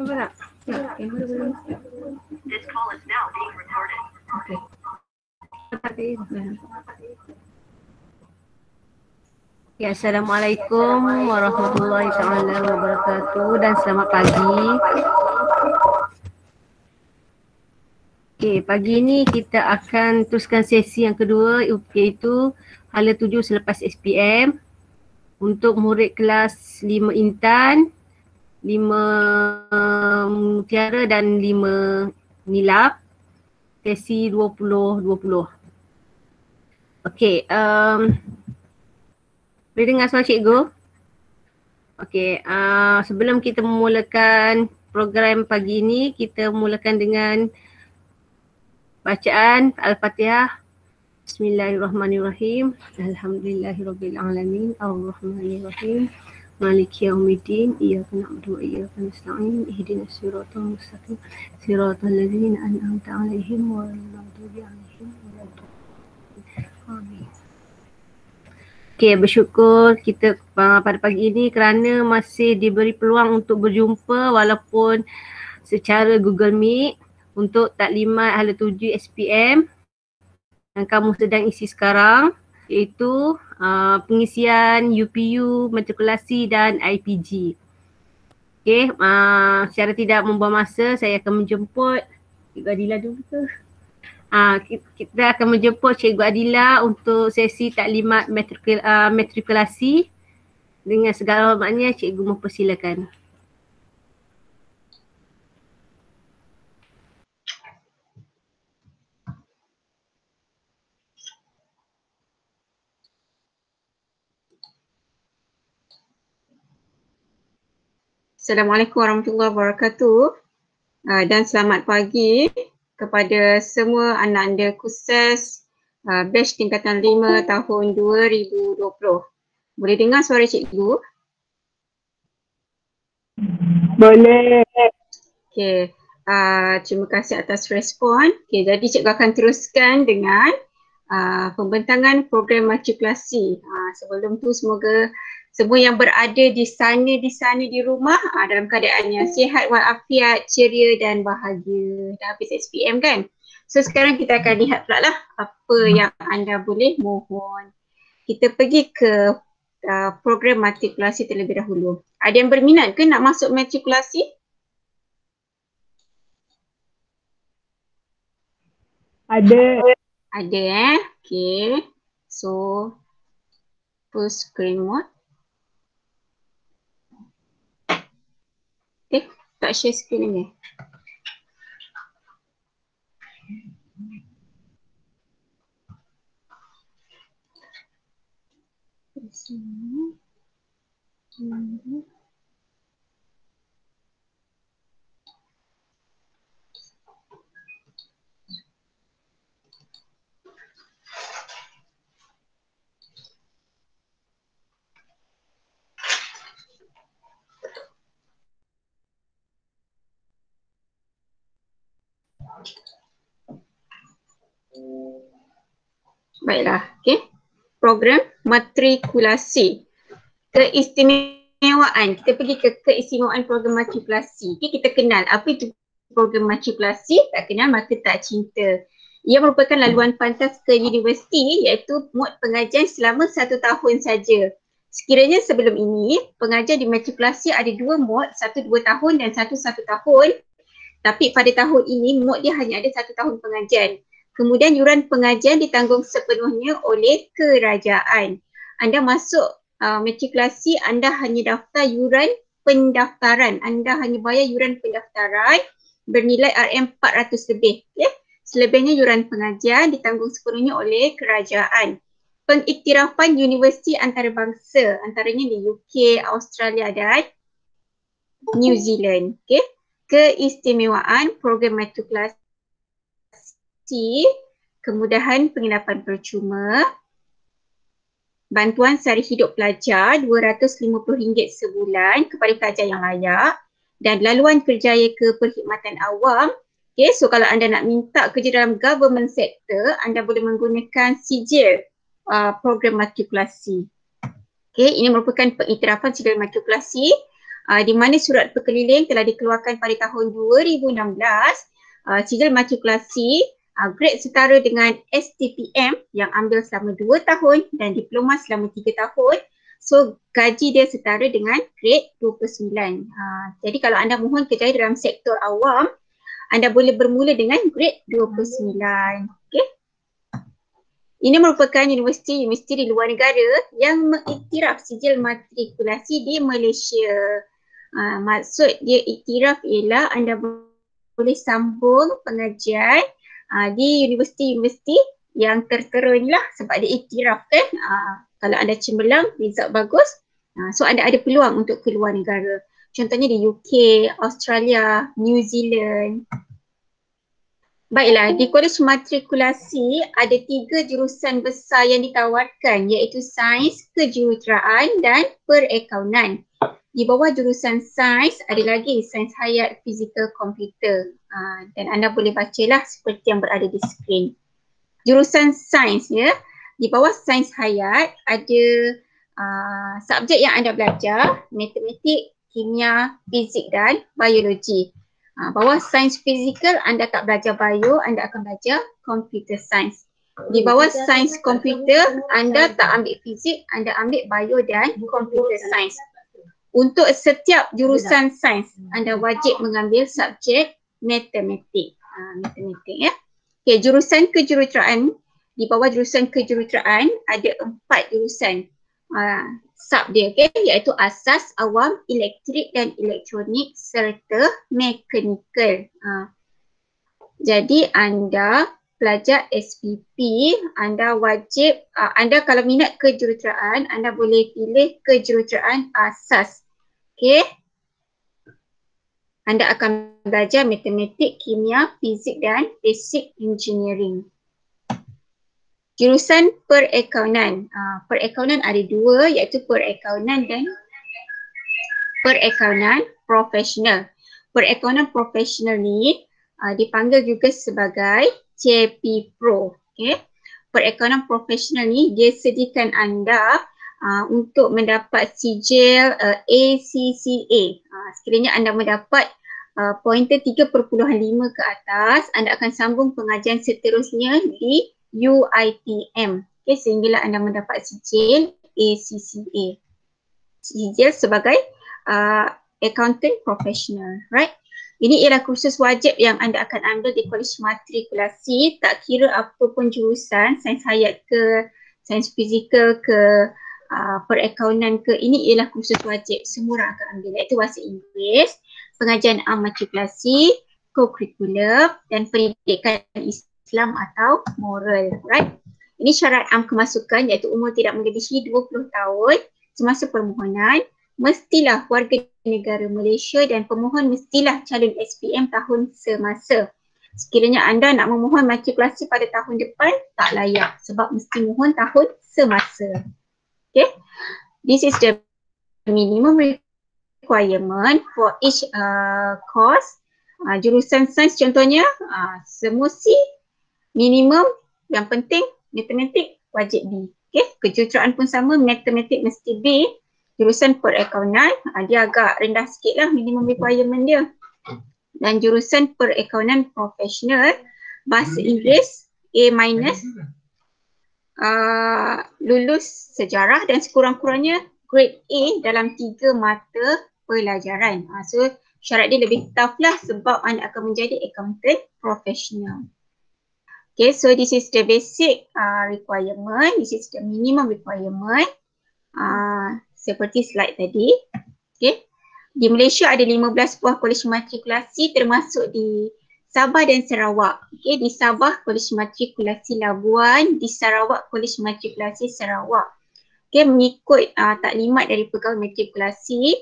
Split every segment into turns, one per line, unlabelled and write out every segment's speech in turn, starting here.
Coba Ya, assalamualaikum warahmatullahi taala wabarakatuh dan selamat pagi. Okey, pagi ini kita akan teruskan sesi yang kedua iaitu hala tujuh selepas SPM untuk murid kelas 5 Intan lima mutiara dan lima nilap sesi dua puluh Okey, um, boleh dengar suara cikgu? Okey, uh, sebelum kita memulakan program pagi ini, kita mulakan dengan bacaan Al-Fatihah. Bismillahirrahmanirrahim. Alhamdulillahirrahmanirrahim. Alhamdulillahirrahmanirrahim. Alhamdulillahirrahmanirrahim maliki yaumiddin iyyaka na'budu wa iyyaka nasta'in ihdinas siratal mustaqim siratal ladzina an'amta taalihim wa ghairil maghdubi 'alaihim amin Okay, bersyukur kita ah, pada pagi ini kerana masih diberi peluang untuk berjumpa walaupun secara Google Meet untuk taklimat hala tujuh SPM yang kamu sedang isi sekarang iaitu Ah, pengisian UPU, matrikulasi dan IPG. Okay, uh, ah, secara tidak membuang masa saya akan menjemput Cikgu Adila dulu ke? Uh, kita akan menjemput Cikgu Adila untuk sesi taklimat matrikul, uh, dengan segala hormatnya Cikgu mempersilakan. silakan.
Assalamualaikum warahmatullahi wabarakatuh ah, dan selamat pagi kepada semua anak anda kursus ah, batch tingkatan 5 tahun 2020. Boleh dengar suara cikgu? Boleh. Okay. Uh, ah, terima kasih atas respon. Okay, jadi cikgu akan teruskan dengan uh, pembentangan program matrikulasi. Uh, sebelum tu semoga semua yang berada di sana di sana di rumah uh, dalam keadaan yang sihat walafiat ceria dan bahagia dah habis SPM kan so sekarang kita akan lihat pula lah apa yang anda boleh mohon kita pergi ke uh, program matrikulasi terlebih dahulu ada yang berminat ke nak masuk matrikulasi Ada. Ada eh. Okay. So, full screen mode. Eh, tak share screen lagi. Terima kasih. Baiklah, okey. Program matrikulasi. Keistimewaan. Kita pergi ke keistimewaan program matrikulasi. Okey, kita kenal apa itu program matrikulasi. Tak kenal maka tak cinta. Ia merupakan laluan pantas ke universiti iaitu mod pengajian selama satu tahun saja. Sekiranya sebelum ini, pengajar di matrikulasi ada dua mod, satu dua tahun dan satu satu tahun. Tapi pada tahun ini, mod dia hanya ada satu tahun pengajian. Kemudian yuran pengajian ditanggung sepenuhnya oleh kerajaan. Anda masuk uh, matrikulasi, anda hanya daftar yuran pendaftaran. Anda hanya bayar yuran pendaftaran bernilai RM400 lebih. Ya? Selebihnya yuran pengajian ditanggung sepenuhnya oleh kerajaan. Pengiktirafan universiti antarabangsa antaranya di UK, Australia dan New Zealand. Okay? Keistimewaan program matrikulasi seperti kemudahan penginapan percuma, bantuan sehari hidup pelajar RM250 sebulan kepada pelajar yang layak dan laluan kerjaya ke perkhidmatan awam Okay, so kalau anda nak minta kerja dalam government sector, anda boleh menggunakan sijil uh, program matrikulasi. Okay, ini merupakan pengiktirafan sijil matrikulasi uh, di mana surat perkeliling telah dikeluarkan pada tahun 2016. Uh, sijil matrikulasi upgrade setara dengan STPM yang ambil selama 2 tahun dan diploma selama 3 tahun. So gaji dia setara dengan grade 29. Uh, ah, jadi kalau anda mohon kerja dalam sektor awam, anda boleh bermula dengan grade 29. Okay. Ini merupakan universiti-universiti di luar negara yang mengiktiraf sijil matrikulasi di Malaysia. Uh, maksud dia iktiraf ialah anda boleh sambung pengajian uh, di universiti-universiti yang tertera ni lah sebab dia iktiraf kan uh, kalau anda cemerlang, result bagus uh, so anda ada peluang untuk keluar negara contohnya di UK, Australia, New Zealand Baiklah, di kolej matrikulasi ada tiga jurusan besar yang ditawarkan iaitu sains, kejuruteraan dan perakaunan. Di bawah jurusan sains ada lagi sains hayat, fizikal, komputer uh, dan anda boleh bacalah seperti yang berada di skrin. Jurusan sains ya. Di bawah sains hayat ada uh, subjek yang anda belajar matematik, kimia, fizik dan biologi. Uh, bawah sains fizikal anda tak belajar bio, anda akan belajar computer science. Di bawah sains komputer anda tak ambil fizik, anda ambil bio dan computer science. Untuk setiap jurusan sains anda wajib mengambil subjek matematik. Ha, matematik ya. Okay, jurusan kejuruteraan di bawah jurusan kejuruteraan ada empat jurusan ha, sub dia okay? iaitu asas awam elektrik dan elektronik serta mekanikal. Ha. Jadi anda pelajar SPP anda wajib uh, anda kalau minat kejuruteraan anda boleh pilih kejuruteraan asas. Okey anda akan belajar matematik, kimia, fizik dan basic engineering. Jurusan perakaunan. Ah, perakaunan ada dua iaitu perakaunan dan perakaunan profesional. Perakaunan profesional ni ah, dipanggil juga sebagai CP Pro. Okay. Perakaunan profesional ni dia sediakan anda Uh, untuk mendapat sijil uh, ACCA. Uh, sekiranya anda mendapat uh, pointer 3.5 ke atas anda akan sambung pengajian seterusnya di UITM okay, sehingga anda mendapat sijil ACCA sijil sebagai uh, ah, accounting professional right ini ialah kursus wajib yang anda akan ambil di kolej matrikulasi tak kira apa pun jurusan sains hayat ke sains fizikal ke uh, perakaunan ke ini ialah kursus wajib semua orang akan ambil iaitu bahasa Inggeris pengajian matrikulasi, co-curriculum dan pendidikan Islam atau moral, right? Ini syarat am kemasukan iaitu umur tidak melebihi 20 tahun semasa permohonan mestilah warga negara Malaysia dan pemohon mestilah calon SPM tahun semasa. Sekiranya anda nak memohon matrikulasi pada tahun depan, tak layak sebab mesti mohon tahun semasa. Okay. This is the minimum requirement requirement for each uh, course uh, jurusan sains contohnya uh, semusi minimum yang penting matematik wajib B. Okay. Kejuruteraan pun sama matematik mesti B. Jurusan perekaunan uh, dia agak rendah sikit lah minimum requirement dia. Dan jurusan perekaunan profesional bahasa hmm. Inggeris A minus hmm. uh, lulus sejarah dan sekurang-kurangnya grade A dalam tiga mata pelajaran. Ha, so syarat dia lebih tough lah sebab anda akan menjadi accountant professional. Okay, so this is the basic uh, requirement. This is the minimum requirement. Uh, seperti slide tadi. Okay. Di Malaysia ada 15 buah kolej matrikulasi termasuk di Sabah dan Sarawak. Okay, di Sabah kolej matrikulasi Labuan, di Sarawak kolej matrikulasi Sarawak. Okay, mengikut uh, taklimat dari pegawai matrikulasi,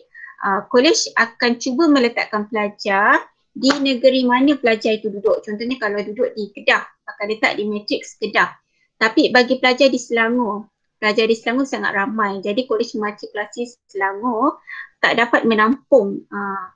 college ah, akan cuba meletakkan pelajar di negeri mana pelajar itu duduk. Contohnya kalau duduk di Kedah, akan letak di matrix Kedah. Tapi bagi pelajar di Selangor, pelajar di Selangor sangat ramai. Jadi college matrikulasi Selangor tak dapat menampung uh,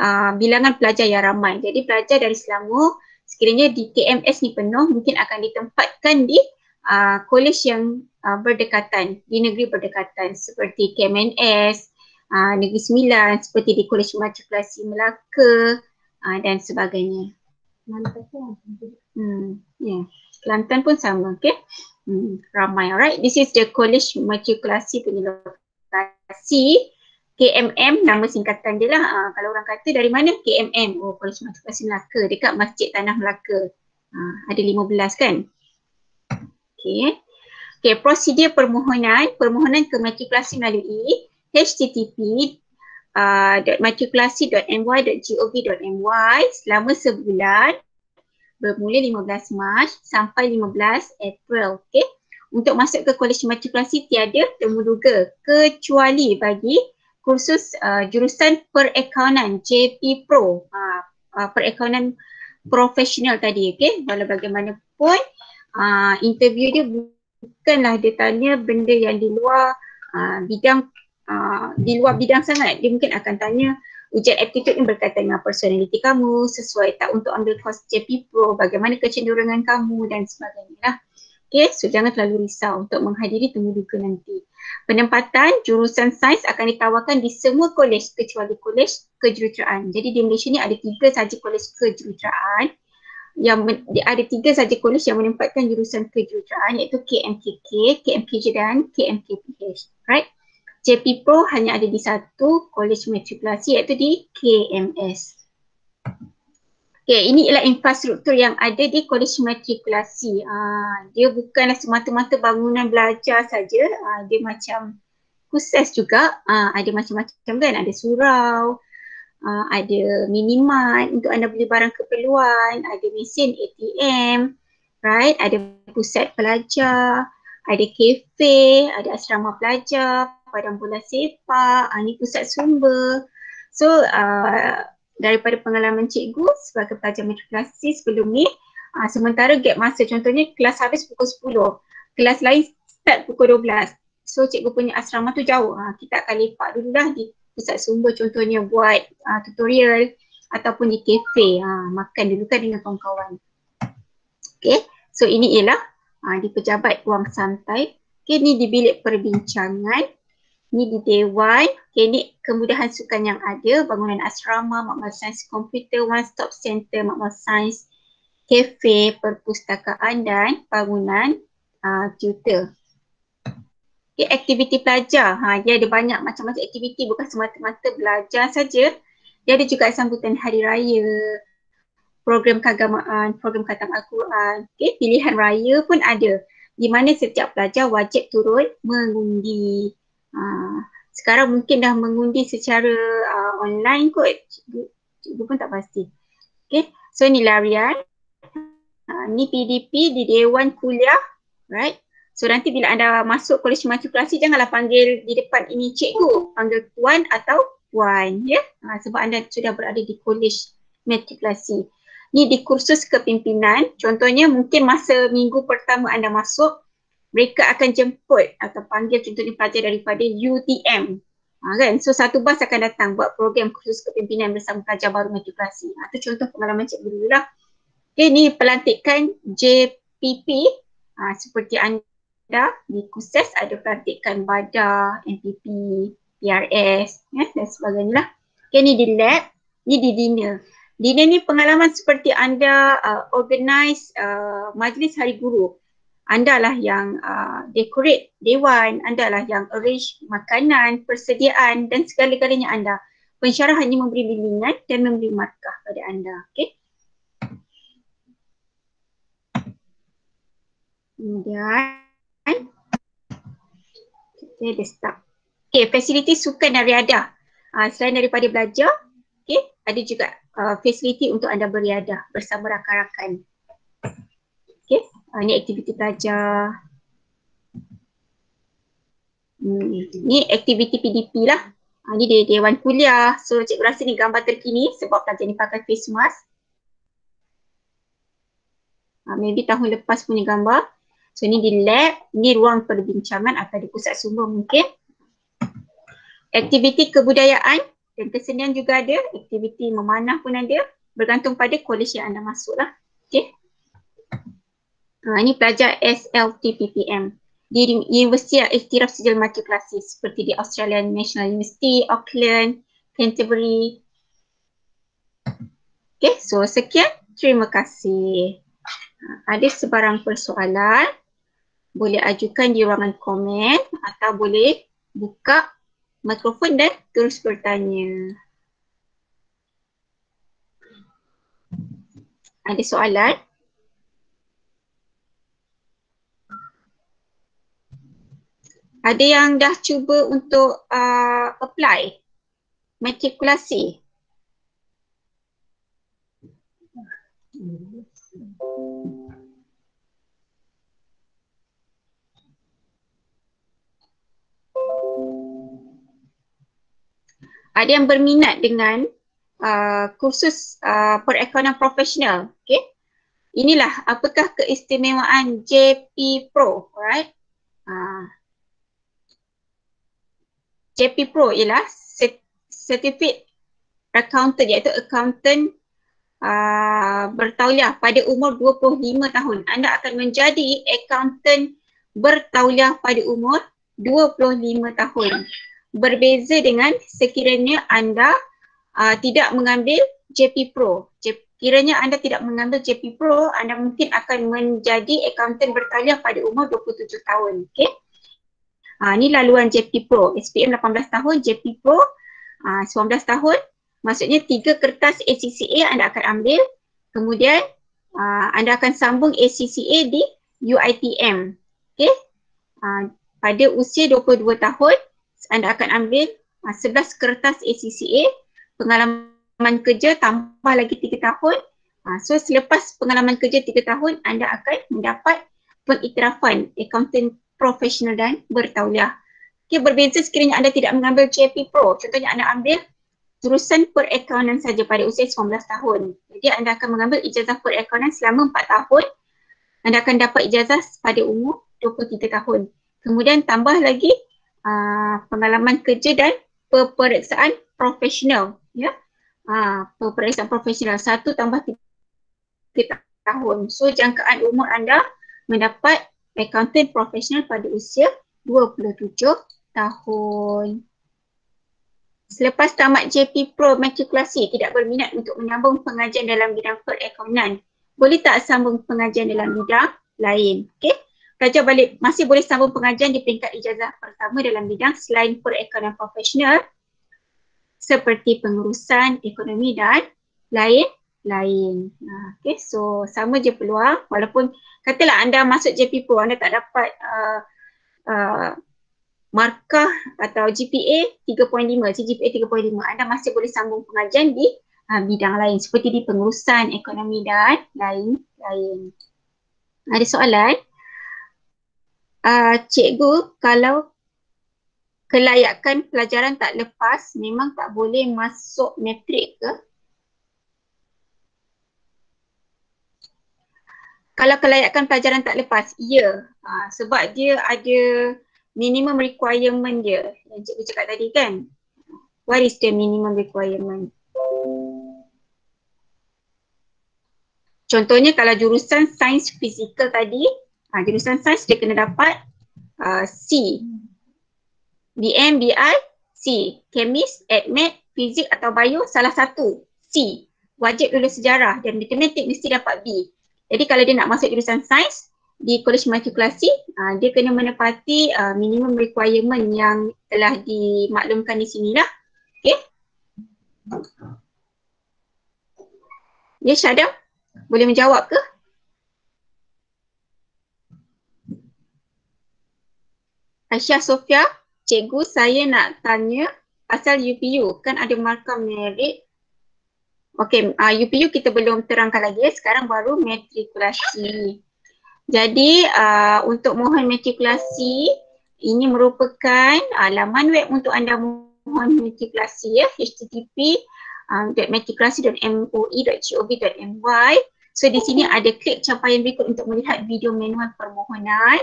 uh, bilangan pelajar yang ramai. Jadi pelajar dari Selangor sekiranya di KMS ni penuh, mungkin akan ditempatkan di uh, college yang uh, berdekatan, di negeri berdekatan seperti KMNS, uh, Negeri Sembilan seperti di Kolej Baca Kelasi Melaka uh, dan sebagainya. Kelantan pun. Hmm, yeah. Kelantan pun sama, okay? Hmm, ramai, alright? This is the kolej Matriculasi Penyelokasi KMM, nama singkatan dia lah. Uh, kalau orang kata dari mana? KMM. Oh, College Matriculasi Melaka. Dekat Masjid Tanah Melaka. Uh, ada belas kan? Okay. Okay, prosedur permohonan. Permohonan ke matrikulasi melalui http uh, matrikulasi.my.gov.my selama sebulan bermula 15 Mac sampai 15 April. Okay. Untuk masuk ke kolej matrikulasi tiada temuduga kecuali bagi kursus uh, jurusan perakaunan JP Pro. Uh, uh, perakaunan profesional tadi. Okay. Walau bagaimanapun uh, interview dia bukanlah dia tanya benda yang di luar uh, bidang uh, di luar bidang sangat dia mungkin akan tanya ujian aptitude yang berkaitan dengan personaliti kamu sesuai tak untuk ambil kos JP Pro bagaimana kecenderungan kamu dan sebagainya lah Okay, so jangan terlalu risau untuk menghadiri temu duga nanti. Penempatan jurusan sains akan ditawarkan di semua kolej kecuali kolej kejuruteraan. Jadi di Malaysia ni ada tiga saja kolej kejuruteraan yang ada tiga saja kolej yang menempatkan jurusan kejuruteraan iaitu KMKK, KMPJ dan KMKPH. Right? JP Pro hanya ada di satu kolej matrikulasi iaitu di KMS. Okey, ini ialah infrastruktur yang ada di kolej matrikulasi. Aa, ah, dia bukanlah semata-mata bangunan belajar saja. Ah, dia macam kuses juga. Aa, ah, ada macam-macam kan. Ada surau, aa, ada minimart untuk anda beli barang keperluan, ada mesin ATM, right? Ada pusat pelajar, ada kafe, ada asrama pelajar, padang bola sepak, uh, ni pusat sumber. So uh, daripada pengalaman cikgu sebagai pelajar matrikulasi sebelum ni, uh, sementara gap masa contohnya kelas habis pukul 10, kelas lain start pukul 12. So cikgu punya asrama tu jauh, uh, kita akan lepak dulu lah di pusat sumber contohnya buat uh, tutorial ataupun di kafe, uh, makan dulu kan dengan kawan-kawan. Okay, so ini ialah uh, di pejabat ruang santai. Okay, ni di bilik perbincangan ni di Dewan klinik kemudahan sukan yang ada bangunan asrama, makmal sains komputer, one stop center, makmal sains kafe, perpustakaan dan bangunan uh, tutor. Okay, aktiviti pelajar. Ha, dia ada banyak macam-macam aktiviti bukan semata-mata belajar saja. Dia ada juga sambutan hari raya, program keagamaan, program khatam Al-Quran, okay, pilihan raya pun ada. Di mana setiap pelajar wajib turun mengundi. Ha, sekarang mungkin dah mengundi secara uh, online kot. Cikgu, cikgu pun tak pasti. Okay. So ni larian. Uh, ni PDP di Dewan Kuliah. Right. So nanti bila anda masuk kolej matrikulasi janganlah panggil di depan ini cikgu. Panggil tuan atau puan. Ya. Yeah? Ha, uh, sebab anda sudah berada di kolej matrikulasi. Ni di kursus kepimpinan. Contohnya mungkin masa minggu pertama anda masuk mereka akan jemput atau panggil contohnya pelajar daripada UTM. Ha, kan? So satu bas akan datang buat program khusus kepimpinan bersama pelajar baru matrikulasi. Atau ha, contoh pengalaman cikgu dulu lah. Okay, ni pelantikan JPP ha, seperti anda di KUSES ada pelantikan BADA, NPP, PRS ya, dan sebagainya lah. Okay, ni di lab, ni di dinner. Dinner ni pengalaman seperti anda uh, organize uh, majlis hari guru andalah yang uh, decorate dewan, andalah yang arrange makanan, persediaan dan segala-galanya anda. Pensyarah hanya memberi bimbingan dan memberi markah pada anda. Okay? Kemudian, kita dah start. Okay, fasiliti sukan dan riadah. Uh, selain daripada belajar, okay, ada juga uh, fasiliti untuk anda beriada bersama rakan-rakan. Okay uh, ni aktiviti pelajar hmm. ni aktiviti PDP lah uh, ni dia dewan kuliah so cikgu rasa ni gambar terkini sebab pelajar ni pakai face mask uh, maybe tahun lepas punya gambar so ni di lab ni ruang perbincangan atau di pusat sumber mungkin aktiviti kebudayaan dan kesenian juga ada aktiviti memanah pun ada bergantung pada kolej yang anda masuk lah okay. Uh, ini pelajar SLTPPM di Universiti yang iktiraf sejal multiklasi seperti di Australian National University, Auckland, Canterbury. Okay, so sekian. Terima kasih. Uh, ada sebarang persoalan, boleh ajukan di ruangan komen atau boleh buka mikrofon dan terus bertanya. Ada soalan? Ada yang dah cuba untuk uh, apply matrikulasi? Ada yang berminat dengan uh, kursus uh, perekonomian profesional, okay? Inilah apakah keistimewaan JP Pro, right? JP Pro ialah sertifikat accountant iaitu accountant uh, bertauliah pada umur 25 tahun. Anda akan menjadi accountant bertauliah pada umur 25 tahun. Berbeza dengan sekiranya anda uh, tidak mengambil JP Pro. Kiranya anda tidak mengambil JP Pro, anda mungkin akan menjadi accountant bertauliah pada umur 27 tahun. Okay? Uh, ni laluan JP Pro. SPM 18 tahun, JP Pro uh, ah, 19 tahun. Maksudnya tiga kertas ACCA anda akan ambil. Kemudian uh, anda akan sambung ACCA di UITM. Okay. Uh, pada usia 22 tahun, anda akan ambil uh, 11 kertas ACCA. Pengalaman kerja tambah lagi 3 tahun. Uh, so selepas pengalaman kerja 3 tahun, anda akan mendapat pengiktirafan accountant profesional dan bertauliah. Okey, berbeza sekiranya anda tidak mengambil JP Pro. Contohnya anda ambil jurusan perakaunan saja pada usia 19 tahun. Jadi anda akan mengambil ijazah perakaunan selama 4 tahun. Anda akan dapat ijazah pada umur 23 tahun. Kemudian tambah lagi uh, pengalaman kerja dan peperiksaan profesional. Ya? Uh, peperiksaan profesional. Satu tambah tiga tahun. So jangkaan umur anda mendapat accountant profesional pada usia 27 tahun. Selepas tamat JP Pro matrikulasi tidak berminat untuk menyambung pengajian dalam bidang per Boleh tak sambung pengajian dalam bidang lain? Okey. Raja balik masih boleh sambung pengajian di peringkat ijazah pertama dalam bidang selain perekonomian profesional seperti pengurusan ekonomi dan lain lain. Ha, okay, so sama je peluang walaupun katalah anda masuk JP pun anda tak dapat uh, uh, markah atau GPA 3.5, CGPA 3.5 anda masih boleh sambung pengajian di uh, bidang lain seperti di pengurusan ekonomi dan lain-lain. Ada soalan? Uh, cikgu, kalau kelayakan pelajaran tak lepas memang tak boleh masuk metrik ke kalau kelayakan pelajaran tak lepas, ya. Ha, sebab dia ada minimum requirement dia yang cikgu cakap tadi kan. What is the minimum requirement? Contohnya kalau jurusan sains fizikal tadi, ha, jurusan sains dia kena dapat uh, C. BM, BI, C. Chemist, Admit, Fizik atau Bio salah satu. C. Wajib lulus sejarah dan matematik mesti dapat B. Jadi kalau dia nak masuk jurusan sains di kolej matrikulasi, uh, ah, dia kena menepati uh, minimum requirement yang telah dimaklumkan di sini lah. Okay. Ya yes, Syadam, boleh menjawab ke? Aisyah Sofia, cikgu saya nak tanya pasal UPU kan ada markah merit Okay, uh, ah, UPU kita belum terangkan lagi. Eh. Sekarang baru matrikulasi. Jadi uh, untuk mohon matrikulasi, ini merupakan uh, laman web untuk anda mohon matrikulasi ya. http.matrikulasi.moe.gov.my So di sini ada klik capaian berikut untuk melihat video manual permohonan.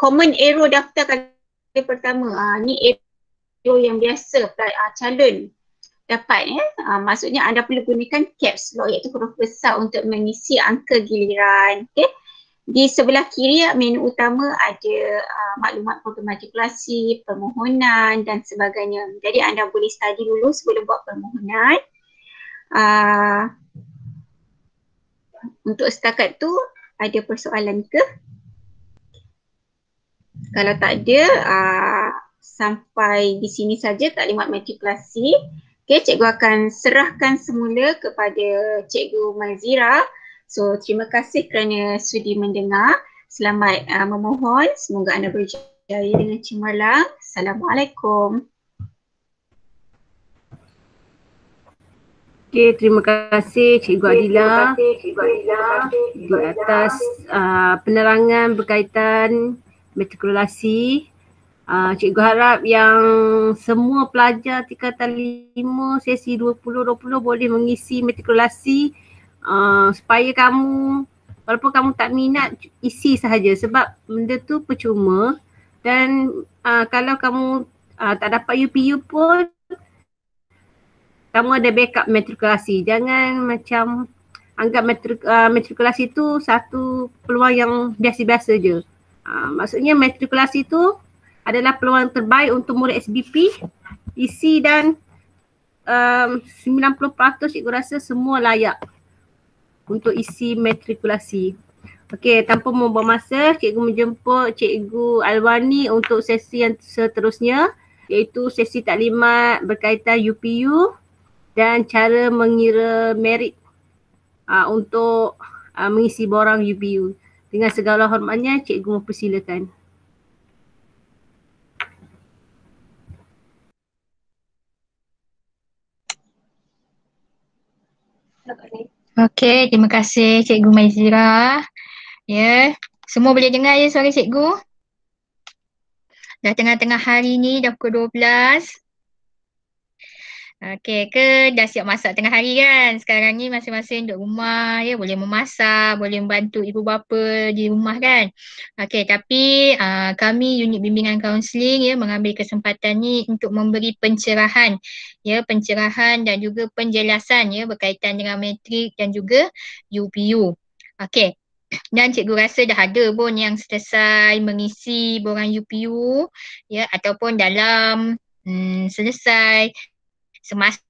Common error daftar kali pertama. Uh, ni error yang biasa uh, calon dapat ya. Uh, maksudnya anda perlu gunakan caps lock iaitu huruf besar untuk mengisi angka giliran. Okay. Di sebelah kiri menu utama ada uh, maklumat program matrikulasi, permohonan dan sebagainya. Jadi anda boleh study dulu sebelum buat permohonan. Uh, untuk setakat tu ada persoalan ke? Kalau tak ada, uh, sampai di sini saja taklimat matrikulasi. matrikulasi. Okay, cikgu akan serahkan semula kepada cikgu Mazira. So, terima kasih kerana sudi mendengar. Selamat uh, memohon. Semoga anda berjaya dengan cemerlang.
Assalamualaikum. Okay, terima kasih Cikgu Adila buat atas uh, penerangan berkaitan metrikulasi Uh, cikgu harap yang semua pelajar tingkatan 5 sesi 2020 boleh mengisi matrikulasi uh, supaya kamu walaupun kamu tak minat isi sahaja sebab benda tu percuma dan uh, kalau kamu uh, tak dapat UPU pun kamu ada backup matrikulasi jangan macam anggap matrik uh, matrikulasi tu satu peluang yang biasa-biasa je uh, maksudnya matrikulasi tu adalah peluang terbaik untuk murid SBP isi e dan um, 90% cikgu rasa semua layak untuk isi e matrikulasi. Okey, tanpa membuang masa, cikgu menjemput cikgu Alwani untuk sesi yang seterusnya iaitu sesi taklimat berkaitan UPU dan cara mengira merit uh, untuk uh, mengisi borang UPU. Dengan segala hormatnya, cikgu mempersilakan.
Okey, terima kasih Cikgu Maizira. Ya, yeah. semua boleh dengar ya suara Cikgu? Dah tengah-tengah hari ni, dah pukul 12. Okey ke dah siap masak tengah hari kan? Sekarang ni masing-masing duduk rumah ya boleh memasak, boleh membantu ibu bapa di rumah kan? Okey tapi uh, kami unit bimbingan kaunseling ya mengambil kesempatan ni untuk memberi pencerahan ya pencerahan dan juga penjelasan ya berkaitan dengan matrik dan juga UPU. Okey. Dan cikgu rasa dah ada pun yang selesai mengisi borang UPU ya ataupun dalam hmm, selesai semasa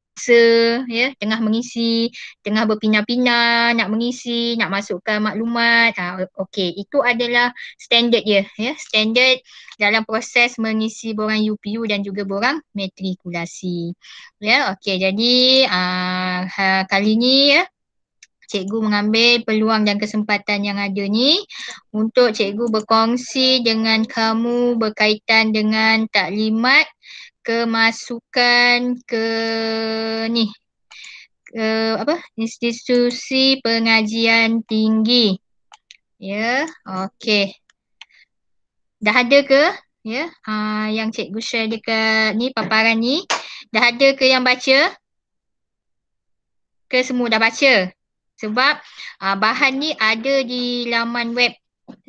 ya tengah mengisi tengah berpindah-pindah nak mengisi nak masukkan maklumat ha, okey itu adalah standard dia ya standard dalam proses mengisi borang UPU dan juga borang matrikulasi ya okey jadi uh, kali ni ya cikgu mengambil peluang dan kesempatan yang ada ni untuk cikgu berkongsi dengan kamu berkaitan dengan taklimat kemasukan ke ni ke apa institusi pengajian tinggi ya yeah. okey dah ada ke ya yeah. ha yang cikgu share dekat ni paparan ni dah ada ke yang baca ke semua dah baca sebab aa, ah, bahan ni ada di laman web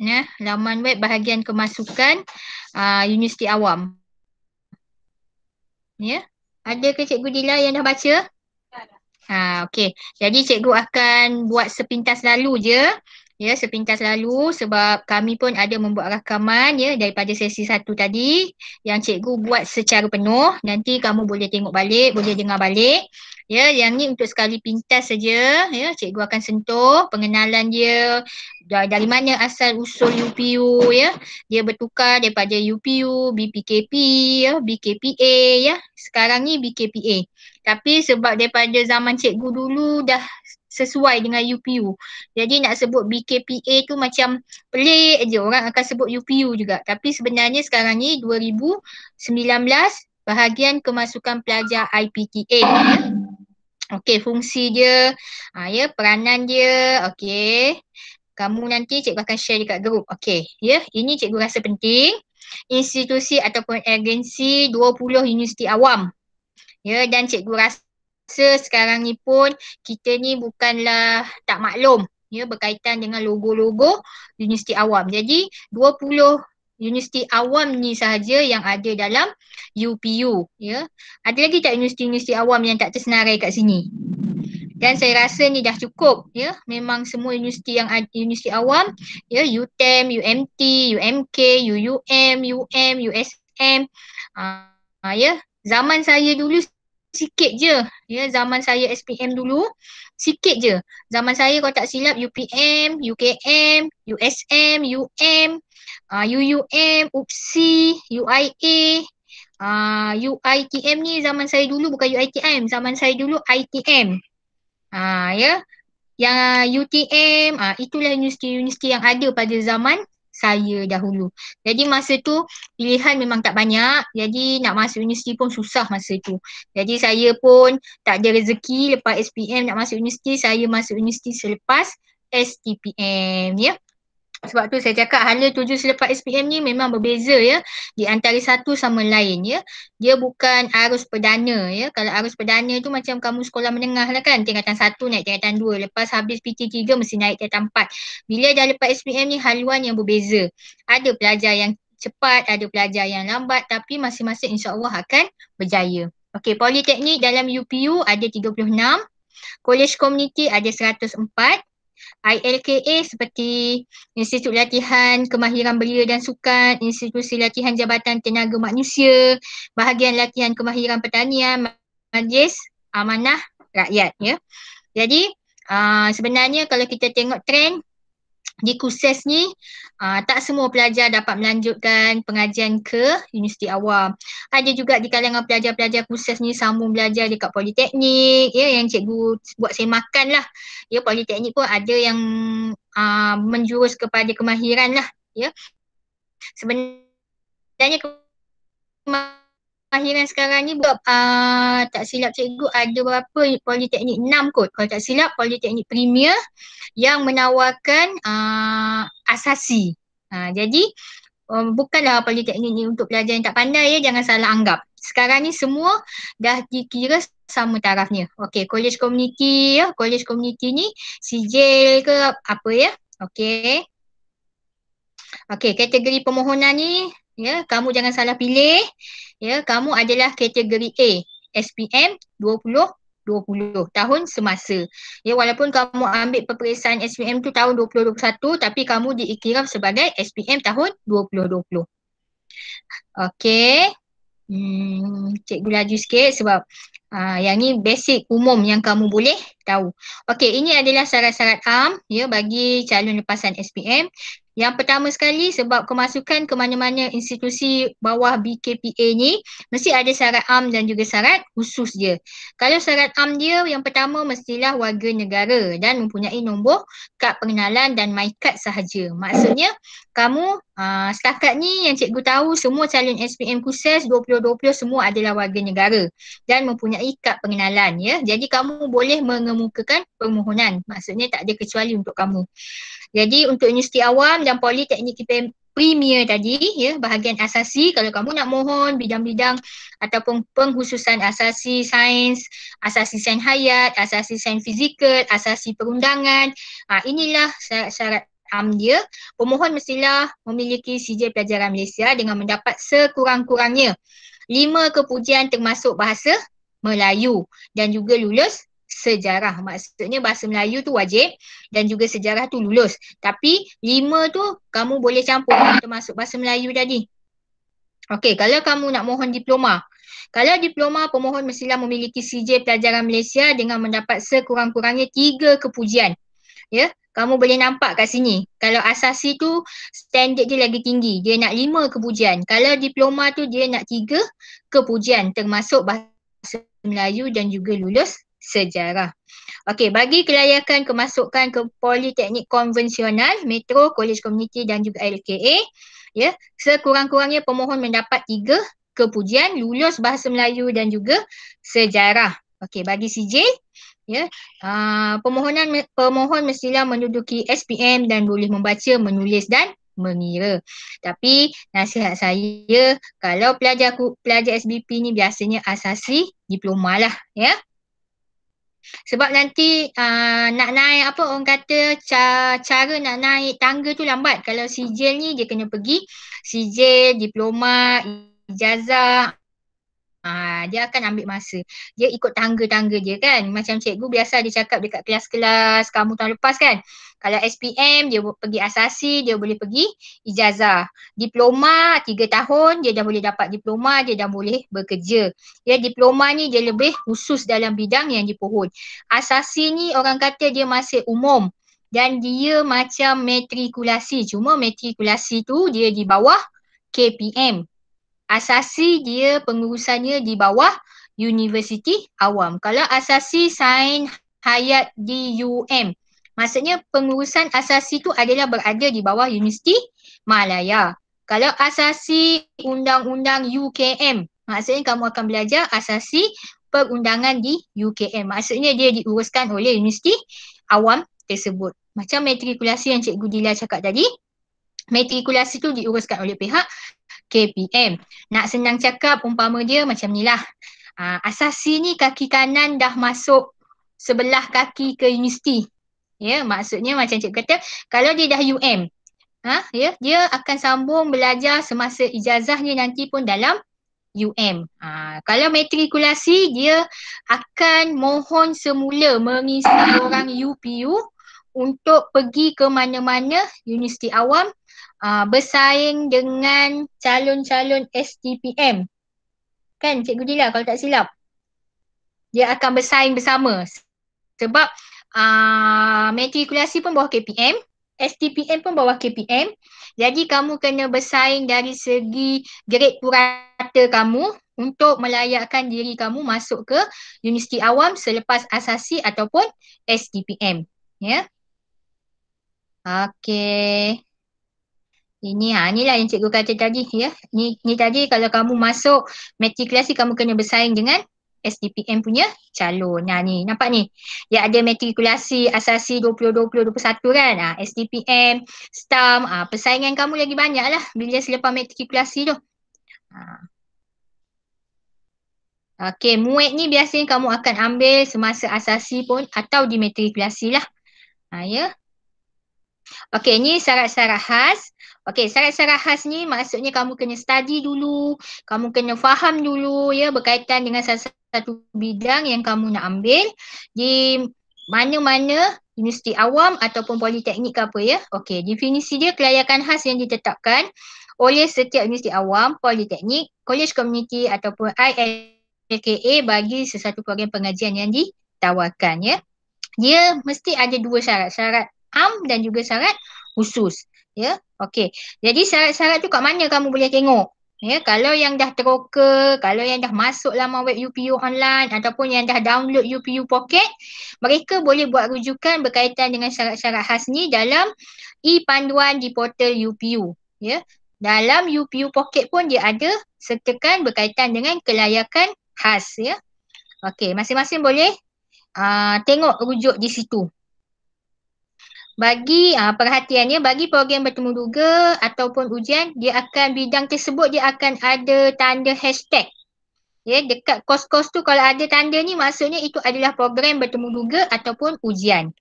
ya yeah. laman web bahagian kemasukan aa, ah, universiti awam Ya. Yeah? Ada ke Cikgu Dila yang dah baca? Ha, okey. Jadi cikgu akan buat sepintas lalu je ya sepintas lalu sebab kami pun ada membuat rakaman ya daripada sesi satu tadi yang cikgu buat secara penuh nanti kamu boleh tengok balik boleh dengar balik ya yang ni untuk sekali pintas saja ya cikgu akan sentuh pengenalan dia dari mana asal usul UPU ya dia bertukar daripada UPU BPKP ya BKPA ya sekarang ni BKPA tapi sebab daripada zaman cikgu dulu dah sesuai dengan UPU. Jadi nak sebut BKPA tu macam pelik je orang akan sebut UPU juga. Tapi sebenarnya sekarang ni 2019 bahagian kemasukan pelajar IPTA. Okey, fungsi dia, ha, ya, peranan dia, okey. Kamu nanti cikgu akan share dekat grup. Okey, ya, ini cikgu rasa penting. Institusi ataupun agensi 20 universiti awam. Ya, dan cikgu rasa masa sekarang ni pun kita ni bukanlah tak maklum ya berkaitan dengan logo-logo universiti awam. Jadi 20 universiti awam ni sahaja yang ada dalam UPU ya. Ada lagi tak universiti-universiti awam yang tak tersenarai kat sini? Dan saya rasa ni dah cukup ya. Memang semua universiti yang ada universiti awam ya UTEM UMT, UMK, UUM, UM, USM. Ah uh, ya, zaman saya dulu sikit je ya zaman saya SPM dulu sikit je zaman saya kalau tak silap UPM, UKM, USM, UM, ah, UUM, UPSI, UIA, ah, UITM ni zaman saya dulu bukan UITM, zaman saya dulu ITM. Ah ya. Yang UTM, ah itulah universiti-universiti yang ada pada zaman saya dahulu. Jadi masa tu pilihan memang tak banyak. Jadi nak masuk universiti pun susah masa tu. Jadi saya pun tak ada rezeki lepas SPM nak masuk universiti, saya masuk universiti selepas STPM ya. Yeah sebab tu saya cakap hala tujuh selepas SPM ni memang berbeza ya di antara satu sama lain ya dia bukan arus perdana ya kalau arus perdana tu macam kamu sekolah menengah lah kan tingkatan satu naik tingkatan dua lepas habis PT3 mesti naik tingkatan empat bila dah lepas SPM ni haluan yang berbeza ada pelajar yang cepat ada pelajar yang lambat tapi masing-masing insya Allah akan berjaya Okey, Politeknik dalam UPU ada 36, Kolej Komuniti ada 104, ILKA seperti Institut Latihan Kemahiran Belia dan Sukan, Institusi Latihan Jabatan Tenaga Manusia, Bahagian Latihan Kemahiran Pertanian, Majlis Amanah Rakyat ya. Jadi uh, sebenarnya kalau kita tengok trend di kursus ni uh, tak semua pelajar dapat melanjutkan pengajian ke universiti awam. Ada juga di kalangan pelajar-pelajar kursus ni sambung belajar dekat politeknik ya yang cikgu buat semakan lah. Ya politeknik pun ada yang uh, menjurus kepada kemahiran lah ya. Sebenarnya kemahiran akhirnya sekarang ni buat uh, tak silap cikgu ada berapa politeknik 6 kot kalau tak silap politeknik premier yang menawarkan uh, asasi. Uh, jadi um, bukanlah politeknik ni untuk pelajar yang tak pandai ya jangan salah anggap. Sekarang ni semua dah dikira sama tarafnya. Okey, college community ya, college community ni sijil ke apa ya? Okey. Okey, kategori permohonan ni ya kamu jangan salah pilih ya kamu adalah kategori A SPM 20 20 tahun semasa ya walaupun kamu ambil peperiksaan SPM tu tahun 2021 tapi kamu diiktiraf sebagai SPM tahun 2020 okey hmm cikgu laju sikit sebab Uh, yang ni basic umum yang kamu boleh tahu. Okey, ini adalah syarat-syarat am ya bagi calon lepasan SPM. Yang pertama sekali sebab kemasukan ke mana-mana institusi bawah BKPA ni mesti ada syarat am dan juga syarat khusus dia. Kalau syarat am dia yang pertama mestilah warga negara dan mempunyai nombor kad pengenalan dan MyCard sahaja. Maksudnya kamu aa, ah, setakat ni yang cikgu tahu semua calon SPM Kuses 2020 semua adalah warga negara dan mempunyai kad pengenalan ya. Jadi kamu boleh mengemukakan permohonan. Maksudnya tak ada kecuali untuk kamu. Jadi untuk universiti awam dan politeknik IPM premier tadi ya bahagian asasi kalau kamu nak mohon bidang-bidang ataupun penghususan asasi sains, asasi sains hayat, asasi sains fizikal, asasi perundangan, ha, inilah syarat-syarat am dia. Pemohon mestilah memiliki sijil pelajaran Malaysia dengan mendapat sekurang-kurangnya lima kepujian termasuk bahasa Melayu dan juga lulus sejarah. Maksudnya bahasa Melayu tu wajib dan juga sejarah tu lulus. Tapi lima tu kamu boleh campur termasuk bahasa Melayu tadi. Okey, kalau kamu nak mohon diploma. Kalau diploma, pemohon mestilah memiliki CJ pelajaran Malaysia dengan mendapat sekurang-kurangnya tiga kepujian. Ya, kamu boleh nampak kat sini. Kalau asasi tu standard dia lagi tinggi. Dia nak lima kepujian. Kalau diploma tu dia nak tiga kepujian termasuk bahasa Melayu dan juga lulus sejarah. Okey, bagi kelayakan kemasukan ke politeknik konvensional, metro, College komuniti dan juga LKA, ya, sekurang-kurangnya pemohon mendapat tiga kepujian lulus bahasa Melayu dan juga sejarah. Okey, bagi CJ, ya, uh, ah, permohonan pemohon mestilah menduduki SPM dan boleh membaca, menulis dan mengira. Tapi nasihat saya kalau pelajar pelajar SBP ni biasanya asasi diploma lah ya. Sebab nanti uh, nak naik apa orang kata ca- cara nak naik tangga tu lambat. Kalau sijil ni dia kena pergi sijil, diploma, ijazah. Uh, dia akan ambil masa. Dia ikut tangga-tangga dia kan. Macam cikgu biasa dia cakap dekat kelas-kelas kamu tahun lepas kan. Kalau SPM dia pergi asasi dia boleh pergi ijazah. Diploma tiga tahun dia dah boleh dapat diploma dia dah boleh bekerja. Ya diploma ni dia lebih khusus dalam bidang yang dipohon. Asasi ni orang kata dia masih umum dan dia macam matrikulasi. Cuma matrikulasi tu dia di bawah KPM. Asasi dia pengurusannya di bawah universiti awam. Kalau asasi sains hayat di UM. Maksudnya pengurusan asasi tu adalah berada di bawah Universiti Malaya. Kalau asasi undang-undang UKM, maksudnya kamu akan belajar asasi perundangan di UKM. Maksudnya dia diuruskan oleh universiti awam tersebut. Macam matrikulasi yang Cikgu Dila cakap tadi, matrikulasi tu diuruskan oleh pihak KPM. Nak senang cakap, umpama dia macam ni lah. Ah, asasi ni kaki kanan dah masuk sebelah kaki ke universiti. Ya, yeah, maksudnya macam cikgu kata, kalau dia dah UM, ha, ya, yeah, dia akan sambung belajar semasa ijazahnya nanti pun dalam UM. Ha, kalau matrikulasi, dia akan mohon semula mengisi orang UPU untuk pergi ke mana-mana universiti awam uh, bersaing dengan calon-calon STPM. Kan Cikgu lah kalau tak silap. Dia akan bersaing bersama sebab uh, matrikulasi pun bawah KPM, STPM pun bawah KPM. Jadi kamu kena bersaing dari segi gerik purata kamu untuk melayakkan diri kamu masuk ke universiti awam selepas asasi ataupun STPM. Ya. Okey. Ini ha inilah yang cikgu kata tadi ya. Ni ni tadi kalau kamu masuk matriculasi, kamu kena bersaing dengan SDPM punya calon. Nah ha, ni nampak ni. Dia ada matrikulasi asasi 2020-2021 kan. Ha, SDPM, STAM, ha, persaingan kamu lagi banyak lah bila selepas matrikulasi tu. Ha. Okay, muet ni biasanya kamu akan ambil semasa asasi pun atau di matrikulasi lah. Ha, ya. Yeah. Okay, ni syarat-syarat khas. Okey, syarat-syarat khas ni maksudnya kamu kena study dulu, kamu kena faham dulu ya berkaitan dengan salah satu bidang yang kamu nak ambil di mana-mana universiti awam ataupun politeknik ke apa ya. Okey, definisi dia kelayakan khas yang ditetapkan oleh setiap universiti awam, politeknik, college community ataupun IAKA bagi sesuatu program pengajian yang ditawarkan ya. Dia mesti ada dua syarat, syarat am dan juga syarat khusus. Ya, okey. Jadi syarat-syarat tu kat mana kamu boleh tengok? Ya, kalau yang dah teroker, kalau yang dah masuk laman web UPU online ataupun yang dah download UPU Pocket, mereka boleh buat rujukan berkaitan dengan syarat-syarat khas ni dalam e-panduan di portal UPU. Ya, dalam UPU Pocket pun dia ada sertakan berkaitan dengan kelayakan khas ya. Okey, masing-masing boleh uh, tengok rujuk di situ bagi uh, perhatiannya bagi program bertemu duga ataupun ujian dia akan bidang tersebut dia akan ada tanda hashtag ya yeah, dekat kos-kos tu kalau ada tanda ni maksudnya itu adalah program bertemu duga ataupun ujian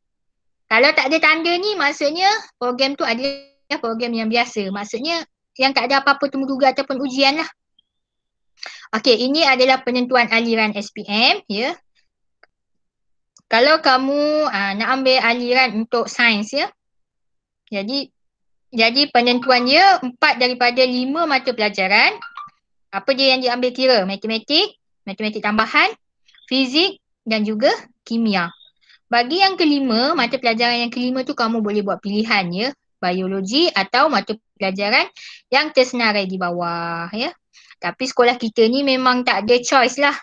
kalau tak ada tanda ni maksudnya program tu adalah program yang biasa maksudnya yang tak ada apa-apa temu duga ataupun ujian lah Okey, ini adalah penentuan aliran SPM ya. Yeah kalau kamu uh, nak ambil aliran untuk sains ya. Jadi jadi penentuannya empat daripada lima mata pelajaran. Apa dia yang diambil kira? Matematik, matematik tambahan, fizik dan juga kimia. Bagi yang kelima, mata pelajaran yang kelima tu kamu boleh buat pilihan ya. Biologi atau mata pelajaran yang tersenarai di bawah ya. Tapi sekolah kita ni memang tak ada choice lah.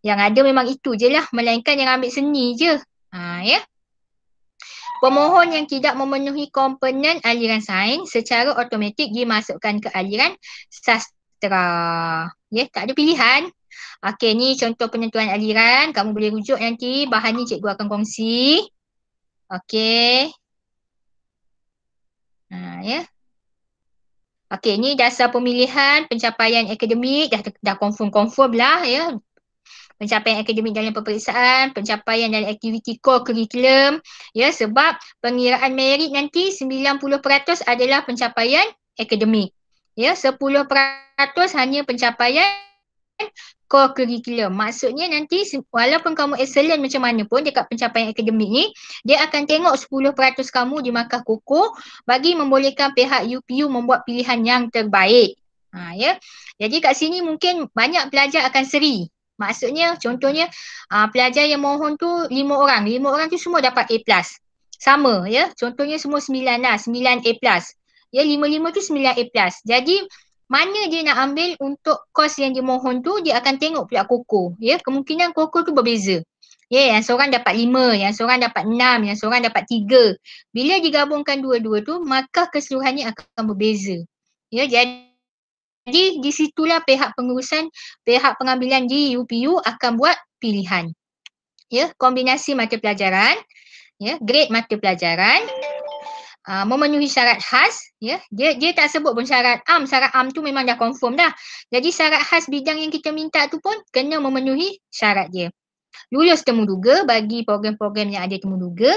Yang ada memang itu je lah. Melainkan yang ambil seni je. Ha, ya? Pemohon yang tidak memenuhi komponen aliran sains secara automatik dimasukkan ke aliran sastra. Ya, yeah, tak ada pilihan. Okey, ni contoh penentuan aliran. Kamu boleh rujuk nanti. Bahan ni cikgu akan kongsi. Okey. Ha, ya. Yeah. Okey, ni dasar pemilihan pencapaian akademik. Dah, dah confirm-confirm lah ya. Yeah pencapaian akademik dalam peperiksaan, pencapaian dalam aktiviti core curriculum. Ya, sebab pengiraan merit nanti 90% adalah pencapaian akademik. Ya, 10% hanya pencapaian core curriculum. Maksudnya nanti walaupun kamu excellent macam mana pun dekat pencapaian akademik ni, dia akan tengok 10% kamu di markah kukuh bagi membolehkan pihak UPU membuat pilihan yang terbaik. Ha, ya. Jadi kat sini mungkin banyak pelajar akan seri Maksudnya contohnya uh, pelajar yang mohon tu lima orang. Lima orang tu semua dapat A+. Plus. Sama ya. Contohnya semua sembilan lah. Sembilan A+. Plus. Ya lima-lima tu sembilan A+. Plus. Jadi mana dia nak ambil untuk kos yang dia mohon tu dia akan tengok pula koko. Ya kemungkinan koko tu berbeza. Ya yang seorang dapat lima, yang seorang dapat enam, yang seorang dapat tiga. Bila digabungkan dua-dua tu maka keseluruhannya akan berbeza. Ya jadi jadi di situlah pihak pengurusan, pihak pengambilan di UPU akan buat pilihan. Ya, kombinasi mata pelajaran, ya, grade mata pelajaran, Uh, memenuhi syarat khas ya yeah. dia dia tak sebut pun syarat am syarat am tu memang dah confirm dah jadi syarat khas bidang yang kita minta tu pun kena memenuhi syarat dia lulus temuduga bagi program-program yang ada temuduga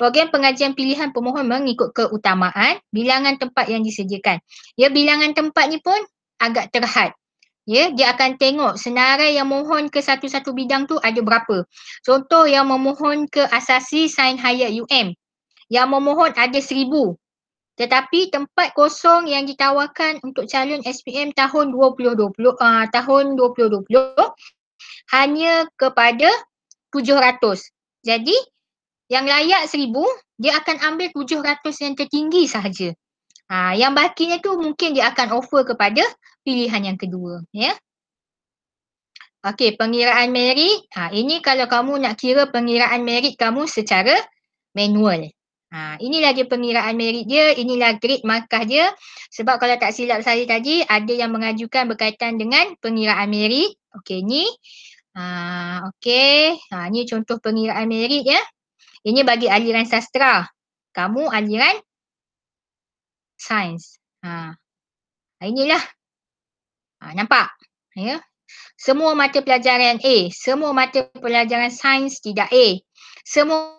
program pengajian pilihan pemohon mengikut keutamaan bilangan tempat yang disediakan ya bilangan tempat ni pun agak terhad. Ya, dia akan tengok senarai yang mohon ke satu-satu bidang tu ada berapa. Contoh yang memohon ke asasi sains hayat UM. Yang memohon ada seribu. Tetapi tempat kosong yang ditawarkan untuk calon SPM tahun 2020 uh, ah, tahun 2020 hanya kepada 700. Jadi yang layak seribu dia akan ambil 700 yang tertinggi sahaja. Ha, yang bakinya tu mungkin dia akan offer kepada pilihan yang kedua. Ya. Yeah. Okey, pengiraan merit. Ha, ini kalau kamu nak kira pengiraan merit kamu secara manual. Ha, inilah dia pengiraan merit dia, inilah grade markah dia. Sebab kalau tak silap saya tadi, ada yang mengajukan berkaitan dengan pengiraan merit. Okey, ni. Ha, Okey, ha, ni contoh pengiraan merit ya. Ini bagi aliran sastra. Kamu aliran sains. Ha. Inilah. Ha, nampak? Ya. Semua mata pelajaran A. Semua mata pelajaran sains tidak A. Semua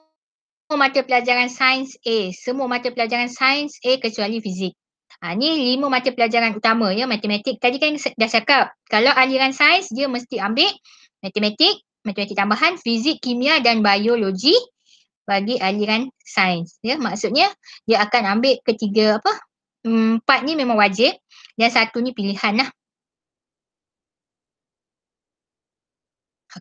mata pelajaran sains A. Semua mata pelajaran sains A kecuali fizik. Ha, ni lima mata pelajaran utama ya matematik. Tadi kan dah cakap kalau aliran sains dia mesti ambil matematik, matematik tambahan, fizik, kimia dan biologi bagi aliran sains. Ya maksudnya dia akan ambil ketiga apa empat ni memang wajib dan satu ni pilihan lah.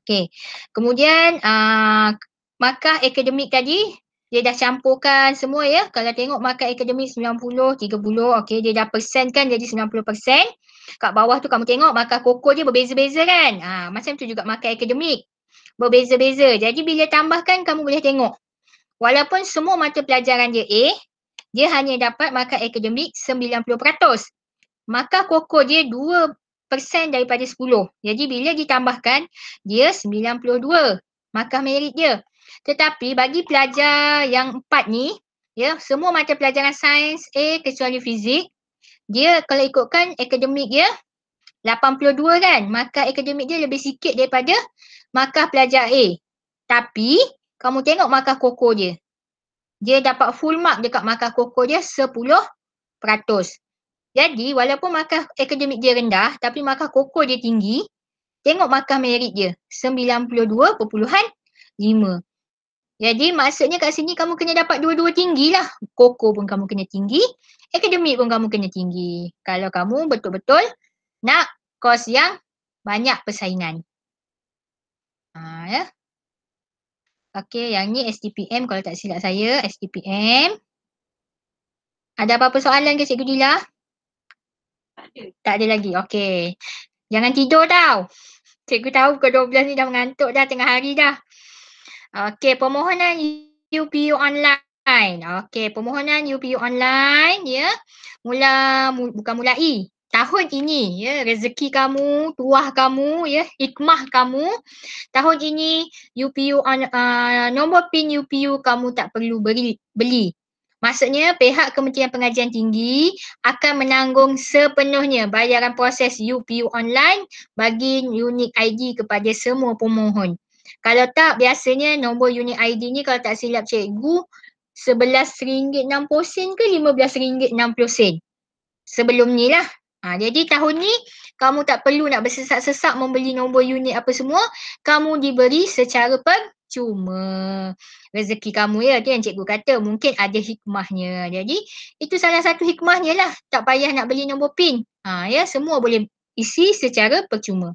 Okey. Kemudian uh, markah akademik tadi dia dah campurkan semua ya. Kalau tengok markah akademik 90, 30. Okey dia dah persen kan jadi 90 persen. Kat bawah tu kamu tengok markah koko dia berbeza-beza kan. Ha, macam tu juga markah akademik. Berbeza-beza. Jadi bila tambahkan kamu boleh tengok. Walaupun semua mata pelajaran dia A, dia hanya dapat markah akademik 90%. Markah kokoh dia 2% daripada 10. Jadi bila ditambahkan dia 92 markah merit dia. Tetapi bagi pelajar yang empat ni, ya, semua mata pelajaran sains A kecuali fizik, dia kalau ikutkan akademik dia 82 kan, markah akademik dia lebih sikit daripada markah pelajar A. Tapi kamu tengok markah koko dia, dia dapat full mark dekat markah koko dia 10%. Jadi walaupun markah akademik dia rendah tapi markah koko dia tinggi, tengok markah merit dia 92.5. Jadi maksudnya kat sini kamu kena dapat dua-dua tinggi lah. Koko pun kamu kena tinggi, akademik pun kamu kena tinggi. Kalau kamu betul-betul nak kos yang banyak persaingan. Ha, ya. Okey, yang ni STPM kalau tak silap saya, STPM. Ada apa-apa soalan ke Cikgu Dila? Tak ada lagi. Okey. Jangan tidur tau. Cikgu tahu pukul 12 ni dah mengantuk dah tengah hari dah. Okey, permohonan UPU online. Okey, permohonan UPU online ya. Mula mu, bukan mulai tahun ini ya rezeki kamu tuah kamu ya ikmah kamu tahun ini UPU uh, ah, nombor pin UPU kamu tak perlu beri, beli maksudnya pihak Kementerian Pengajian Tinggi akan menanggung sepenuhnya bayaran proses UPU online bagi unik ID kepada semua pemohon kalau tak biasanya nombor unik ID ni kalau tak silap cikgu RM11.60 ke RM15.60 sebelum ni lah Ha, jadi tahun ni kamu tak perlu nak bersesak-sesak membeli nombor unit apa semua. Kamu diberi secara percuma. Rezeki kamu ya, tu yang cikgu kata mungkin ada hikmahnya. Jadi itu salah satu hikmahnya lah. Tak payah nak beli nombor pin. Ha, ya, semua boleh isi secara percuma.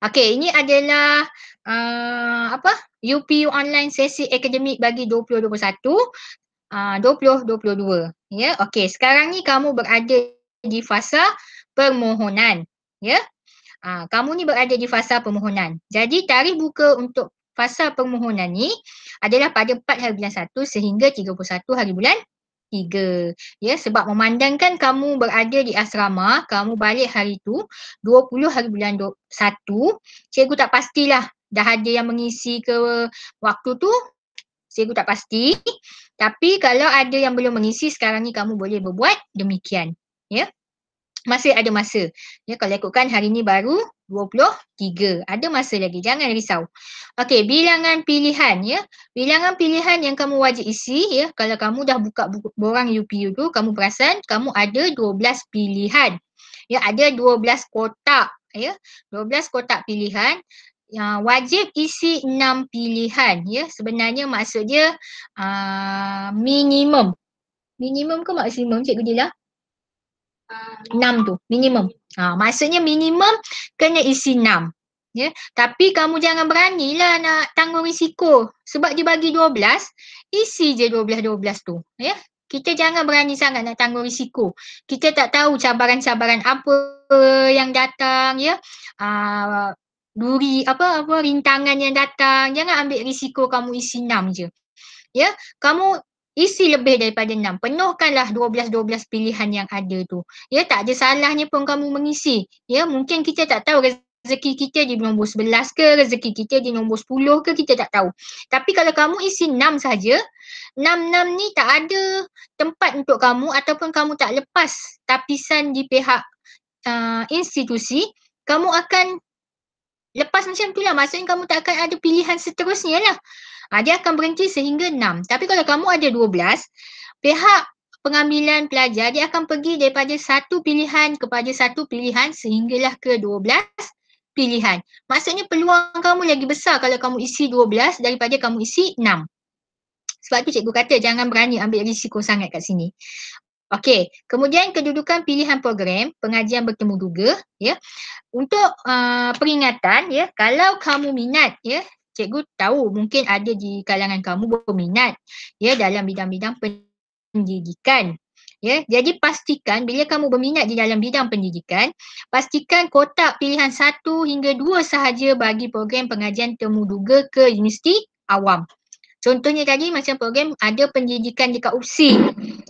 Okay, ini adalah uh, apa? UPU online sesi akademik bagi 2021 uh, 2022. Ya, yeah, okey. Sekarang ni kamu berada di fasa permohonan. Ya, ha, kamu ni berada di fasa permohonan. Jadi tarikh buka untuk fasa permohonan ni adalah pada 4 hari bulan 1 sehingga 31 hari bulan 3. Ya, sebab memandangkan kamu berada di asrama, kamu balik hari tu 20 hari bulan 1, cikgu tak pastilah dah ada yang mengisi ke waktu tu cikgu tak pasti tapi kalau ada yang belum mengisi sekarang ni kamu boleh berbuat demikian ya. Masih ada masa. Ya kalau ikutkan hari ni baru 23. Ada masa lagi. Jangan risau. Okey, bilangan pilihan ya. Bilangan pilihan yang kamu wajib isi ya. Kalau kamu dah buka borang UPU tu, kamu perasan kamu ada 12 pilihan. Ya, ada 12 kotak ya. 12 kotak pilihan yang wajib isi enam pilihan ya. Sebenarnya maksud dia uh, minimum. Minimum ke maksimum Cikgu Dila? 6 tu minimum. Ha, maksudnya minimum kena isi 6. Ya, tapi kamu jangan beranilah nak tanggung risiko sebab dia bagi 12, isi je 12 12 tu. Ya. Kita jangan berani sangat nak tanggung risiko. Kita tak tahu cabaran-cabaran apa yang datang ya. Aa, ah, duri apa apa rintangan yang datang. Jangan ambil risiko kamu isi 6 je. Ya, kamu isi lebih daripada enam. Penuhkanlah dua belas dua belas pilihan yang ada tu. Ya tak ada salahnya pun kamu mengisi. Ya mungkin kita tak tahu rezeki kita di nombor sebelas ke rezeki kita di nombor sepuluh ke kita tak tahu. Tapi kalau kamu isi enam saja, enam enam ni tak ada tempat untuk kamu ataupun kamu tak lepas tapisan di pihak uh, institusi kamu akan lepas macam tu lah maksudnya kamu tak akan ada pilihan seterusnya lah. Ha, dia akan berhenti sehingga enam. Tapi kalau kamu ada dua belas, pihak pengambilan pelajar dia akan pergi daripada satu pilihan kepada satu pilihan sehinggalah ke dua belas pilihan. Maksudnya peluang kamu lagi besar kalau kamu isi dua belas daripada kamu isi enam. Sebab tu cikgu kata jangan berani ambil risiko sangat kat sini. Okey, kemudian kedudukan pilihan program pengajian bertemu duga ya. Untuk uh, peringatan ya, kalau kamu minat ya, cikgu tahu mungkin ada di kalangan kamu berminat ya dalam bidang-bidang pendidikan. Ya, jadi pastikan bila kamu berminat di dalam bidang pendidikan, pastikan kotak pilihan satu hingga dua sahaja bagi program pengajian temu duga ke universiti awam. Contohnya tadi macam program ada penyidikan dekat UPSI,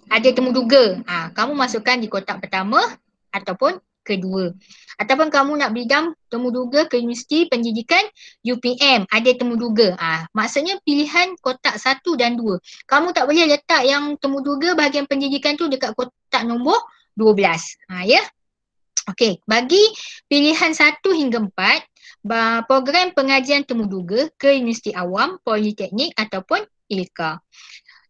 ada temuduga. Ha, kamu masukkan di kotak pertama ataupun kedua. Ataupun kamu nak bidam temuduga ke universiti pendidikan UPM, ada temuduga. Ha, maksudnya pilihan kotak satu dan dua. Kamu tak boleh letak yang temuduga bahagian pendidikan tu dekat kotak nombor dua belas ha, ya? Yeah? Okey, bagi pilihan satu hingga empat, program pengajian temuduga ke universiti awam, politeknik ataupun ilka.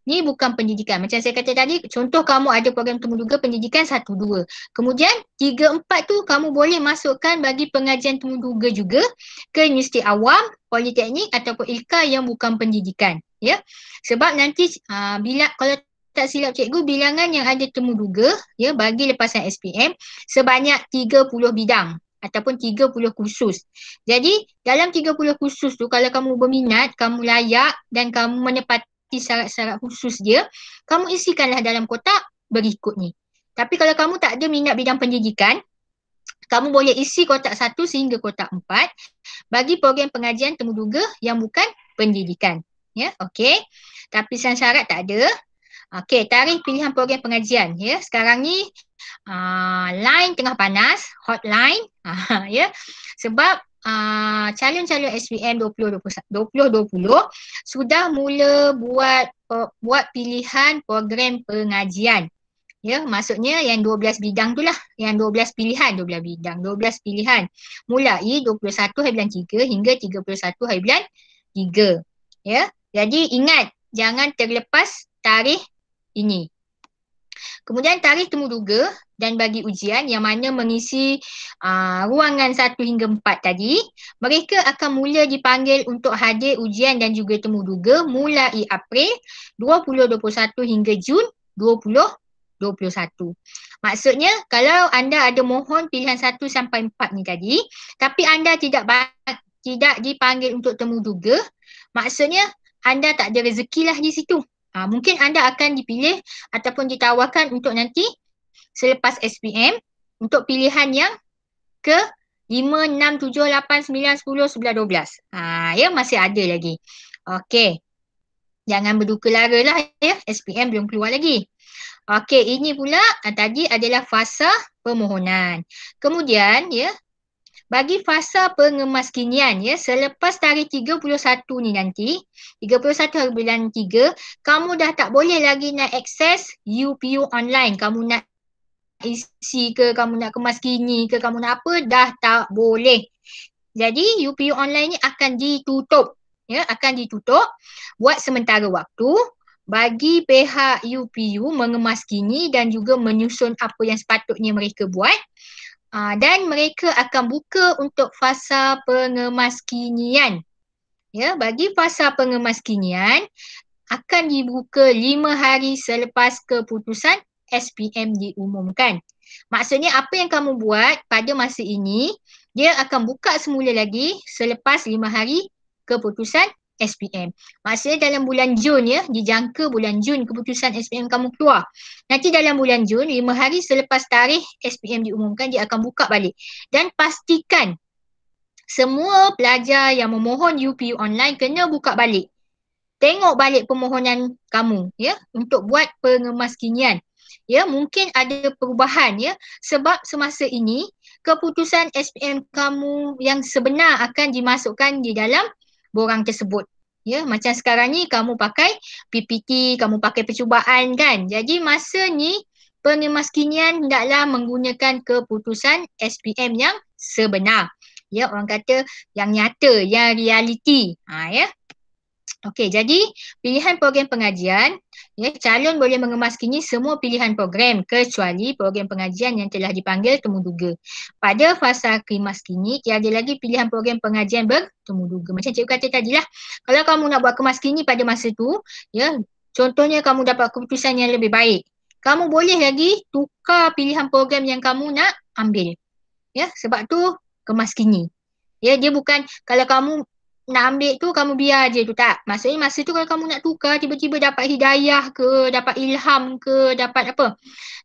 Ini bukan pendidikan. Macam saya kata tadi, contoh kamu ada program temuduga pendidikan satu 2 Kemudian 3 empat tu kamu boleh masukkan bagi pengajian temuduga juga ke universiti awam, politeknik ataupun ilka yang bukan pendidikan. Ya, Sebab nanti aa, bila kalau tak silap cikgu, bilangan yang ada temuduga ya, bagi lepasan SPM sebanyak 30 bidang ataupun 30 kursus. Jadi dalam 30 kursus tu kalau kamu berminat, kamu layak dan kamu menepati syarat-syarat khusus dia, kamu isikanlah dalam kotak berikut ni. Tapi kalau kamu tak ada minat bidang pendidikan, kamu boleh isi kotak satu sehingga kotak empat bagi program pengajian temuduga yang bukan pendidikan. Ya, yeah, okey. Tapi syarat tak ada. Okey, tarikh pilihan program pengajian ya. Yeah. Sekarang ni uh, line tengah panas, hotline ah, ya. Yeah. Sebab uh, calon-calon SPM 2020, 2020 sudah mula buat eh, buat pilihan program pengajian. Ya, yeah, maksudnya yang 12 bidang tu lah, yang 12 pilihan, 12 bidang, 12 pilihan. Mulai 21 hari bulan 3 hingga 31 hari bulan 3. Ya, yeah. jadi ingat jangan terlepas tarikh ini Kemudian tarikh temuduga dan bagi ujian yang mana mengisi uh, ruangan satu hingga empat tadi, mereka akan mula dipanggil untuk hadir ujian dan juga temuduga mulai April 2021 hingga Jun 2021. Maksudnya kalau anda ada mohon pilihan satu sampai empat ni tadi, tapi anda tidak tidak dipanggil untuk temuduga, maksudnya anda tak ada rezeki lah di situ. Ha, mungkin anda akan dipilih ataupun ditawarkan untuk nanti selepas SPM untuk pilihan yang ke 5, 6, 7, 8, 9, 10, 11, 12. Ha, ya, masih ada lagi. Okey. Jangan berduka lara lah ya. SPM belum keluar lagi. Okey, ini pula ah, tadi adalah fasa permohonan. Kemudian, ya, bagi fasa pengemaskinian ya selepas tarikh 31 ni nanti 31 hari bulan 3 kamu dah tak boleh lagi nak akses UPU online kamu nak isi ke kamu nak kemas kini ke kamu nak apa dah tak boleh jadi UPU online ni akan ditutup ya akan ditutup buat sementara waktu bagi pihak UPU mengemas kini dan juga menyusun apa yang sepatutnya mereka buat Uh, dan mereka akan buka untuk fasa pengemaskinian. Ya, bagi fasa pengemaskinian akan dibuka lima hari selepas keputusan SPM diumumkan. Maksudnya apa yang kamu buat pada masa ini, dia akan buka semula lagi selepas lima hari keputusan SPM. Maksudnya dalam bulan Jun ya, dijangka bulan Jun keputusan SPM kamu keluar. Nanti dalam bulan Jun, lima hari selepas tarikh SPM diumumkan, dia akan buka balik. Dan pastikan semua pelajar yang memohon UPU online kena buka balik. Tengok balik permohonan kamu ya untuk buat pengemaskinian. Ya, mungkin ada perubahan ya sebab semasa ini keputusan SPM kamu yang sebenar akan dimasukkan di dalam borang tersebut. Ya, macam sekarang ni kamu pakai PPT, kamu pakai percubaan kan. Jadi masa ni penyemas kinian hendaklah menggunakan keputusan SPM yang sebenar. Ya, orang kata yang nyata, yang realiti. Ha, ya. Okey, jadi pilihan program pengajian Ya, calon boleh mengemaskini semua pilihan program kecuali program pengajian yang telah dipanggil temuduga. Pada fasa kemaskini, tiada lagi pilihan program pengajian bertemuduga. Macam cikgu kata tadi lah, kalau kamu nak buat kemaskini pada masa tu, ya, contohnya kamu dapat keputusan yang lebih baik. Kamu boleh lagi tukar pilihan program yang kamu nak ambil. Ya, sebab tu kemaskini. Ya, dia bukan kalau kamu nak ambil tu kamu biar je tu tak. Maksudnya masa tu kalau kamu nak tukar tiba-tiba dapat hidayah ke, dapat ilham ke, dapat apa?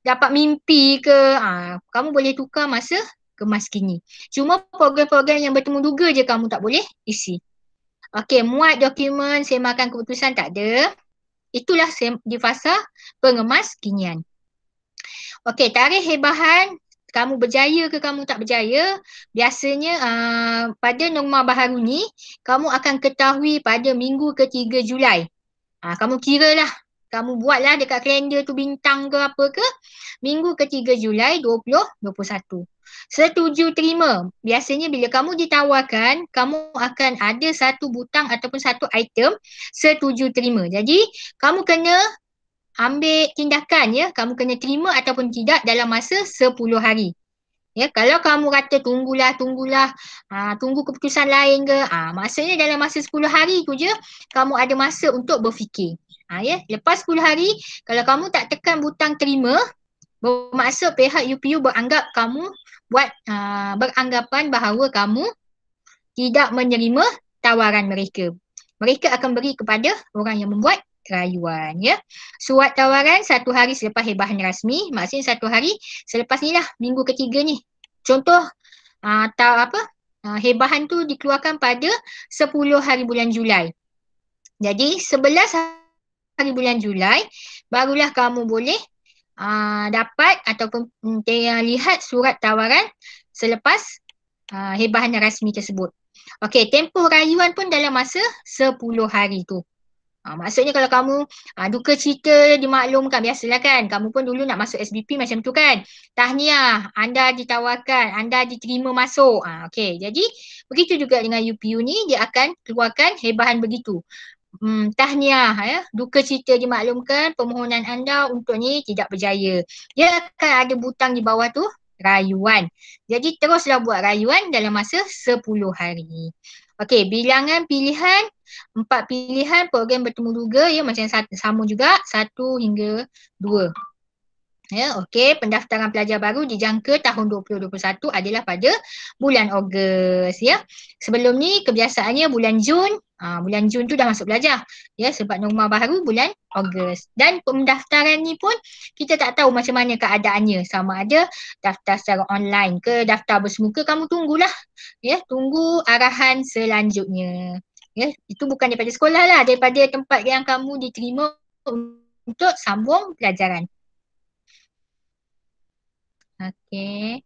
Dapat mimpi ke, ha, kamu boleh tukar masa kemas kini. Cuma program-program yang bertemu duga je kamu tak boleh isi. Okey, muat dokumen, semakan keputusan tak ada. Itulah di fasa pengemas kinian. Okey, tarikh hebahan kamu berjaya ke kamu tak berjaya biasanya uh, pada norma baharu ni kamu akan ketahui pada minggu ketiga Julai. Uh, kamu kira lah kamu buatlah dekat kalender tu bintang ke apa ke minggu ketiga Julai 2021. Setuju terima. Biasanya bila kamu ditawarkan, kamu akan ada satu butang ataupun satu item setuju terima. Jadi kamu kena ambil tindakan ya kamu kena terima ataupun tidak dalam masa 10 hari ya kalau kamu kata tunggulah tunggulah aa, ah, tunggu keputusan lain ke ah maksudnya dalam masa 10 hari tu je kamu ada masa untuk berfikir ha, ya lepas 10 hari kalau kamu tak tekan butang terima bermaksud pihak UPU beranggap kamu buat aa, ah, beranggapan bahawa kamu tidak menerima tawaran mereka mereka akan beri kepada orang yang membuat kerayuan ya. Suat tawaran satu hari selepas hebahan rasmi, maksudnya satu hari selepas ni lah minggu ketiga ni. Contoh uh, ah, tak apa uh, hebahan tu dikeluarkan pada sepuluh hari bulan Julai. Jadi sebelas hari bulan Julai barulah kamu boleh Uh, dapat ataupun um, lihat surat tawaran selepas uh, hebahan rasmi tersebut. Okey, tempoh rayuan pun dalam masa sepuluh hari tu. Ha, maksudnya kalau kamu ha, duka cerita dimaklumkan biasalah kan kamu pun dulu nak masuk SBP macam tu kan tahniah anda ditawarkan anda diterima masuk ha, okay. jadi begitu juga dengan UPU ni dia akan keluarkan hebahan begitu hmm, tahniah ya duka cerita dimaklumkan permohonan anda untuk ni tidak berjaya dia akan ada butang di bawah tu rayuan jadi teruslah buat rayuan dalam masa 10 hari Okey, bilangan pilihan empat pilihan program bertemu duga ya macam sama juga satu hingga dua. Ya, okey, pendaftaran pelajar baru dijangka tahun 2021 adalah pada bulan Ogos, ya. Sebelum ni kebiasaannya bulan Jun, ha, bulan Jun tu dah masuk belajar. ya, sebab norma baru bulan Ogos. Dan pendaftaran ni pun kita tak tahu macam mana keadaannya, sama ada daftar secara online ke daftar bersemuka, kamu tunggulah, ya, tunggu arahan selanjutnya ya itu bukan daripada sekolah lah daripada tempat yang kamu diterima untuk sambung pelajaran okey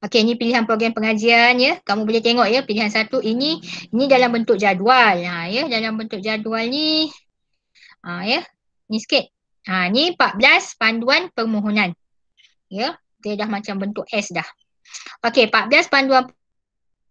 okey ini pilihan program pengajian ya kamu boleh tengok ya pilihan satu ini ini dalam bentuk jadual ha ya dalam bentuk jadual ni ha ya ni sikit ha ni 14 panduan permohonan ya dia dah macam bentuk S dah okey 14 panduan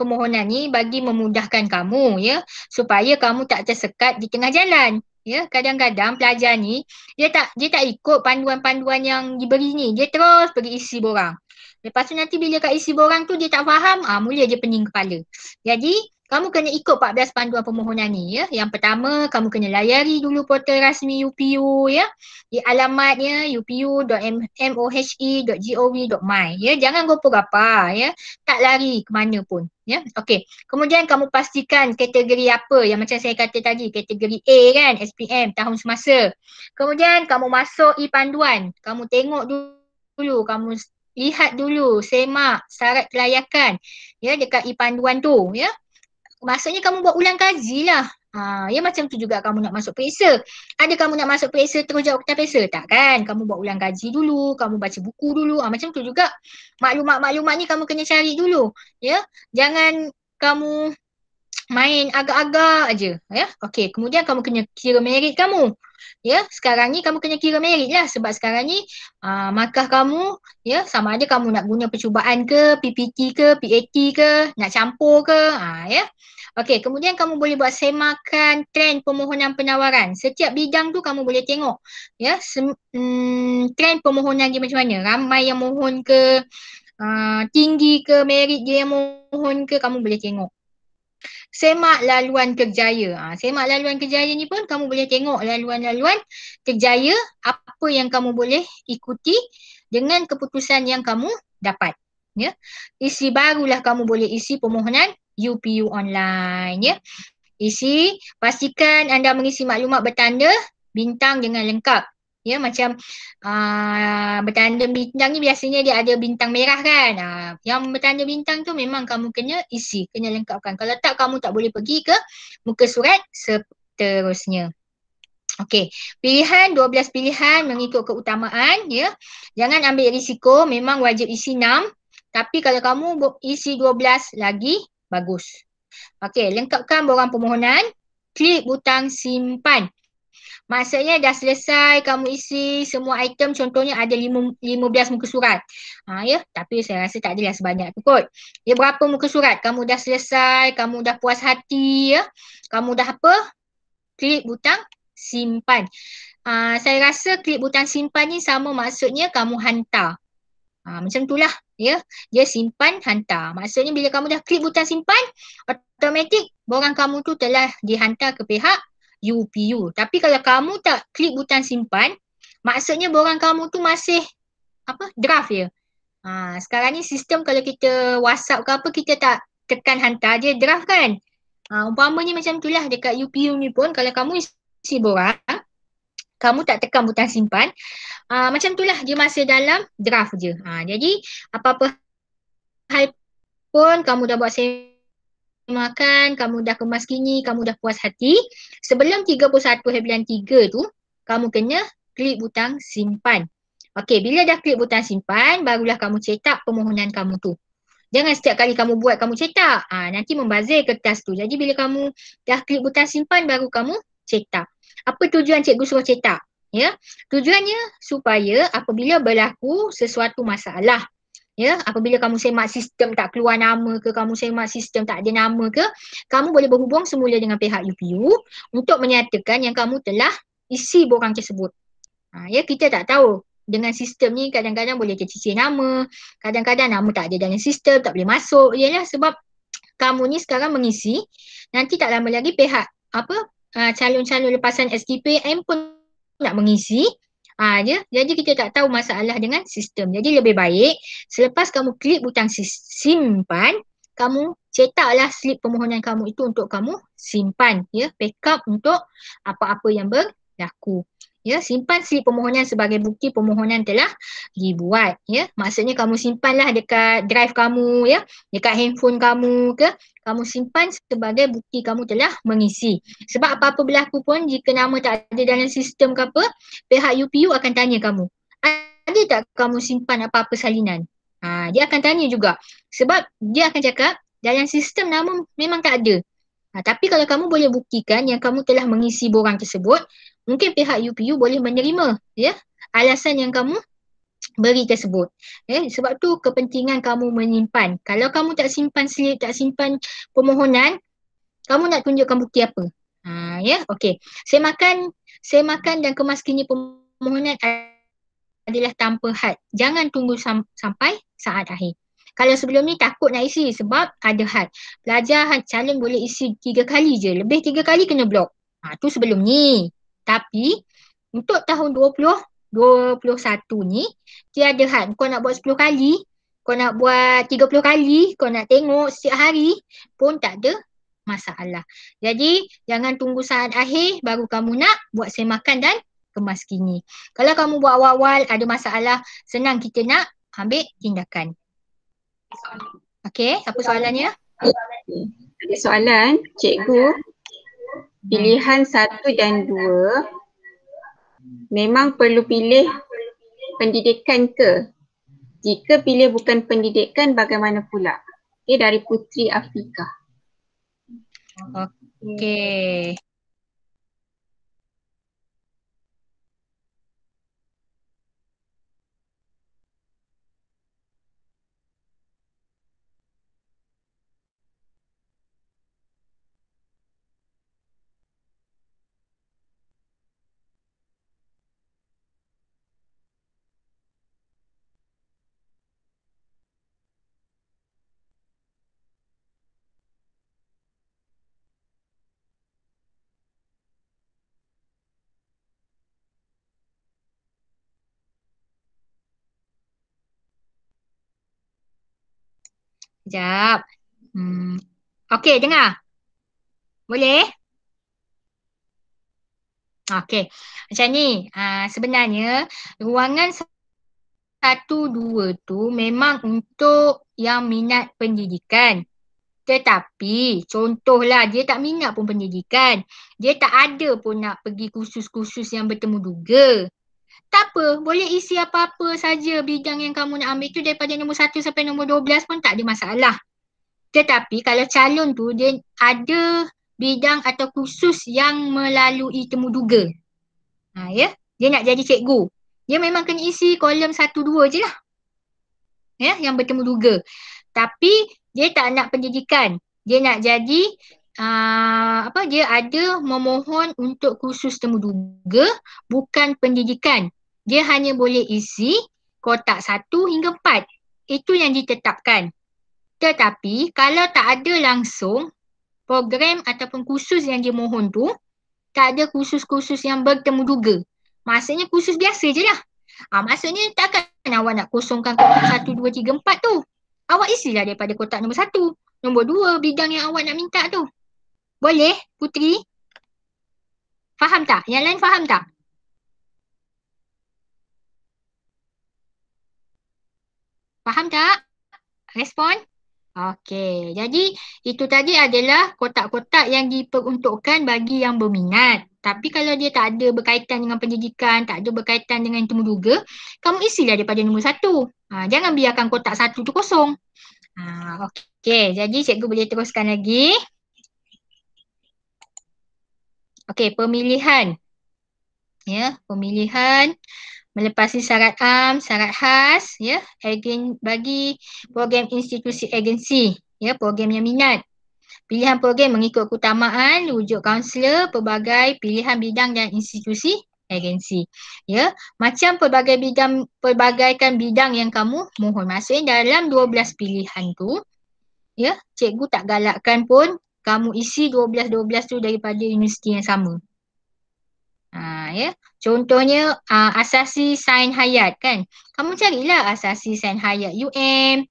permohonan ni bagi memudahkan kamu ya supaya kamu tak tersekat di tengah jalan ya kadang-kadang pelajar ni dia tak dia tak ikut panduan-panduan yang diberi ni dia terus pergi isi borang lepas tu nanti bila kat isi borang tu dia tak faham ah mula dia pening kepala jadi kamu kena ikut 14 panduan permohonan ni ya. Yang pertama kamu kena layari dulu portal rasmi UPU ya. Di alamatnya upu.mohe.gov.my ya. Jangan gopoh-gapah ya. Tak lari ke mana pun ya. Okey. Kemudian kamu pastikan kategori apa yang macam saya kata tadi kategori A kan SPM tahun semasa. Kemudian kamu masuk e-panduan. Kamu tengok dulu kamu lihat dulu semak syarat kelayakan ya dekat e-panduan tu ya maksudnya kamu buat ulang kaji lah. Ha, ya macam tu juga kamu nak masuk periksa. Ada kamu nak masuk periksa terus jawab kita periksa tak kan? Kamu buat ulang kaji dulu, kamu baca buku dulu. Ha, macam tu juga maklumat-maklumat ni kamu kena cari dulu. Ya, jangan kamu main agak-agak aja. Ya, okey. Kemudian kamu kena kira merit kamu. Ya, sekarang ni kamu kena kira merit lah sebab sekarang ni uh, markah kamu ya sama ada kamu nak guna percubaan ke, PPT ke, PAT ke, nak campur ke, ha, ya. Okey, kemudian kamu boleh buat semakan trend permohonan penawaran. Setiap bidang tu kamu boleh tengok. Ya, sem- mm, trend permohonan dia macam mana. Ramai yang mohon ke, uh, tinggi ke, merit dia yang mohon ke, kamu boleh tengok. Semak laluan kerjaya. Ha, semak laluan kerjaya ni pun kamu boleh tengok laluan-laluan kerjaya apa yang kamu boleh ikuti dengan keputusan yang kamu dapat. Ya. Isi barulah kamu boleh isi permohonan UPU online ya. Isi pastikan anda mengisi maklumat bertanda bintang dengan lengkap. Ya macam uh, bertanda bintang ni biasanya dia ada bintang merah kan. Uh, yang bertanda bintang tu memang kamu kena isi, kena lengkapkan. Kalau tak kamu tak boleh pergi ke muka surat seterusnya. Okey, pilihan 12 pilihan mengikut keutamaan ya. Jangan ambil risiko, memang wajib isi 6 tapi kalau kamu isi 12 lagi Bagus. Okey, lengkapkan borang permohonan. Klik butang simpan. Maksudnya dah selesai kamu isi semua item contohnya ada 15 muka surat. Ha, ya, tapi saya rasa tak adalah sebanyak tu kot. Ya, berapa muka surat? Kamu dah selesai, kamu dah puas hati, ya. Kamu dah apa? Klik butang simpan. Ha, saya rasa klik butang simpan ni sama maksudnya kamu hantar. Ha, macam lah ya dia simpan hantar maksudnya bila kamu dah klik butang simpan automatik borang kamu tu telah dihantar ke pihak UPU tapi kalau kamu tak klik butang simpan maksudnya borang kamu tu masih apa draft ya ha, sekarang ni sistem kalau kita whatsapp ke apa kita tak tekan hantar dia draft kan ha, umpamanya macam itulah dekat UPU ni pun kalau kamu isi borang kamu tak tekan butang simpan. Uh, macam itulah dia masih dalam draft je. Ha, jadi apa-apa hal pun kamu dah buat saya makan, kamu dah kemas kini, kamu dah puas hati. Sebelum 31 hebilan 3 tu, kamu kena klik butang simpan. Okey, bila dah klik butang simpan, barulah kamu cetak permohonan kamu tu. Jangan setiap kali kamu buat kamu cetak. Ha, nanti membazir kertas tu. Jadi bila kamu dah klik butang simpan baru kamu cetak apa tujuan cikgu suruh cetak ya tujuannya supaya apabila berlaku sesuatu masalah ya apabila kamu semak sistem tak keluar nama ke kamu semak sistem tak ada nama ke kamu boleh berhubung semula dengan pihak UPU untuk menyatakan yang kamu telah isi borang tersebut ha, ya kita tak tahu dengan sistem ni kadang-kadang boleh tercicir nama kadang-kadang nama tak ada dalam sistem tak boleh masuk ialah sebab kamu ni sekarang mengisi nanti tak lama lagi pihak apa Ah, calon-calon lepasan SDPM pun nak mengisi Ah, ya? Jadi kita tak tahu masalah dengan sistem. Jadi lebih baik selepas kamu klik butang simpan, kamu cetaklah slip permohonan kamu itu untuk kamu simpan. Ya, backup untuk apa-apa yang berlaku. Ya, simpan slip permohonan sebagai bukti permohonan telah dibuat. Ya, maksudnya kamu simpanlah dekat drive kamu, ya, dekat handphone kamu ke, kamu simpan sebagai bukti kamu telah mengisi. Sebab apa-apa berlaku pun jika nama tak ada dalam sistem ke apa, pihak UPU akan tanya kamu. Ada tak kamu simpan apa-apa salinan? Ha, dia akan tanya juga. Sebab dia akan cakap dalam sistem nama memang tak ada. Ha, tapi kalau kamu boleh buktikan yang kamu telah mengisi borang tersebut, mungkin pihak UPU boleh menerima ya alasan yang kamu beri tersebut. Eh, sebab tu kepentingan kamu menyimpan. Kalau kamu tak simpan selit, tak simpan permohonan, kamu nak tunjukkan bukti apa? Ha, ya, yeah? okey. Saya makan, saya makan dan kemas kini permohonan adalah tanpa had. Jangan tunggu sam- sampai saat akhir. Kalau sebelum ni takut nak isi sebab ada had. Pelajar calon boleh isi tiga kali je. Lebih tiga kali kena blok. Ha, tu sebelum ni. Tapi untuk tahun 21 ni tiada ada had kau nak buat 10 kali kau nak buat 30 kali kau nak tengok setiap hari pun tak ada masalah. Jadi jangan tunggu saat akhir baru kamu nak buat semakan dan kemas kini. Kalau kamu buat awal-awal ada masalah senang kita nak ambil tindakan. Okey, apa soalannya?
Ada soalan, cikgu. Pilihan satu dan dua memang perlu pilih pendidikan ke? Jika pilih bukan pendidikan bagaimana pula? Okey dari Putri Afrika.
Okey. Sekejap. Hmm. Okey, dengar. Boleh? Okey. Macam ni, uh, sebenarnya ruangan satu dua tu memang untuk yang minat pendidikan. Tetapi contohlah dia tak minat pun pendidikan. Dia tak ada pun nak pergi kursus-kursus yang bertemu duga tak apa, boleh isi apa-apa saja bidang yang kamu nak ambil tu daripada nombor satu sampai nombor belas pun tak ada masalah. Tetapi kalau calon tu dia ada bidang atau khusus yang melalui temuduga. Ha ya, dia nak jadi cikgu. Dia memang kena isi kolom satu dua je lah. Ya, yang bertemuduga. Tapi dia tak nak pendidikan. Dia nak jadi uh, apa dia ada memohon untuk kursus temuduga bukan pendidikan dia hanya boleh isi kotak satu hingga empat, Itu yang ditetapkan. Tetapi kalau tak ada langsung program ataupun kursus yang dia mohon tu, tak ada kursus-kursus yang bertemu duga. Maksudnya kursus biasa je lah. Ha, maksudnya takkan awak nak kosongkan kotak satu dua tiga empat tu. Awak isilah daripada kotak nombor satu, nombor dua bidang yang awak nak minta tu. Boleh putri. Faham tak? Yang lain faham tak? Faham tak? Respon? Okey. Jadi itu tadi adalah kotak-kotak yang diperuntukkan bagi yang berminat. Tapi kalau dia tak ada berkaitan dengan pendidikan, tak ada berkaitan dengan temuduga, juga, kamu isilah daripada nombor satu. Ha, jangan biarkan kotak satu tu kosong. Ha, Okey. Jadi cikgu boleh teruskan lagi. Okey. Pemilihan. Ya. Pemilihan melepasi syarat am, syarat khas, ya, agen bagi program institusi agensi, ya, program yang minat. Pilihan program mengikut keutamaan, wujud kaunselor, pelbagai pilihan bidang dan institusi agensi. Ya, macam pelbagai bidang, pelbagaikan bidang yang kamu mohon. Maksudnya dalam 12 pilihan tu, ya, cikgu tak galakkan pun kamu isi 12-12 tu daripada universiti yang sama. Ha, ya. Contohnya uh, asasi sain hayat kan. Kamu carilah asasi sain hayat UM,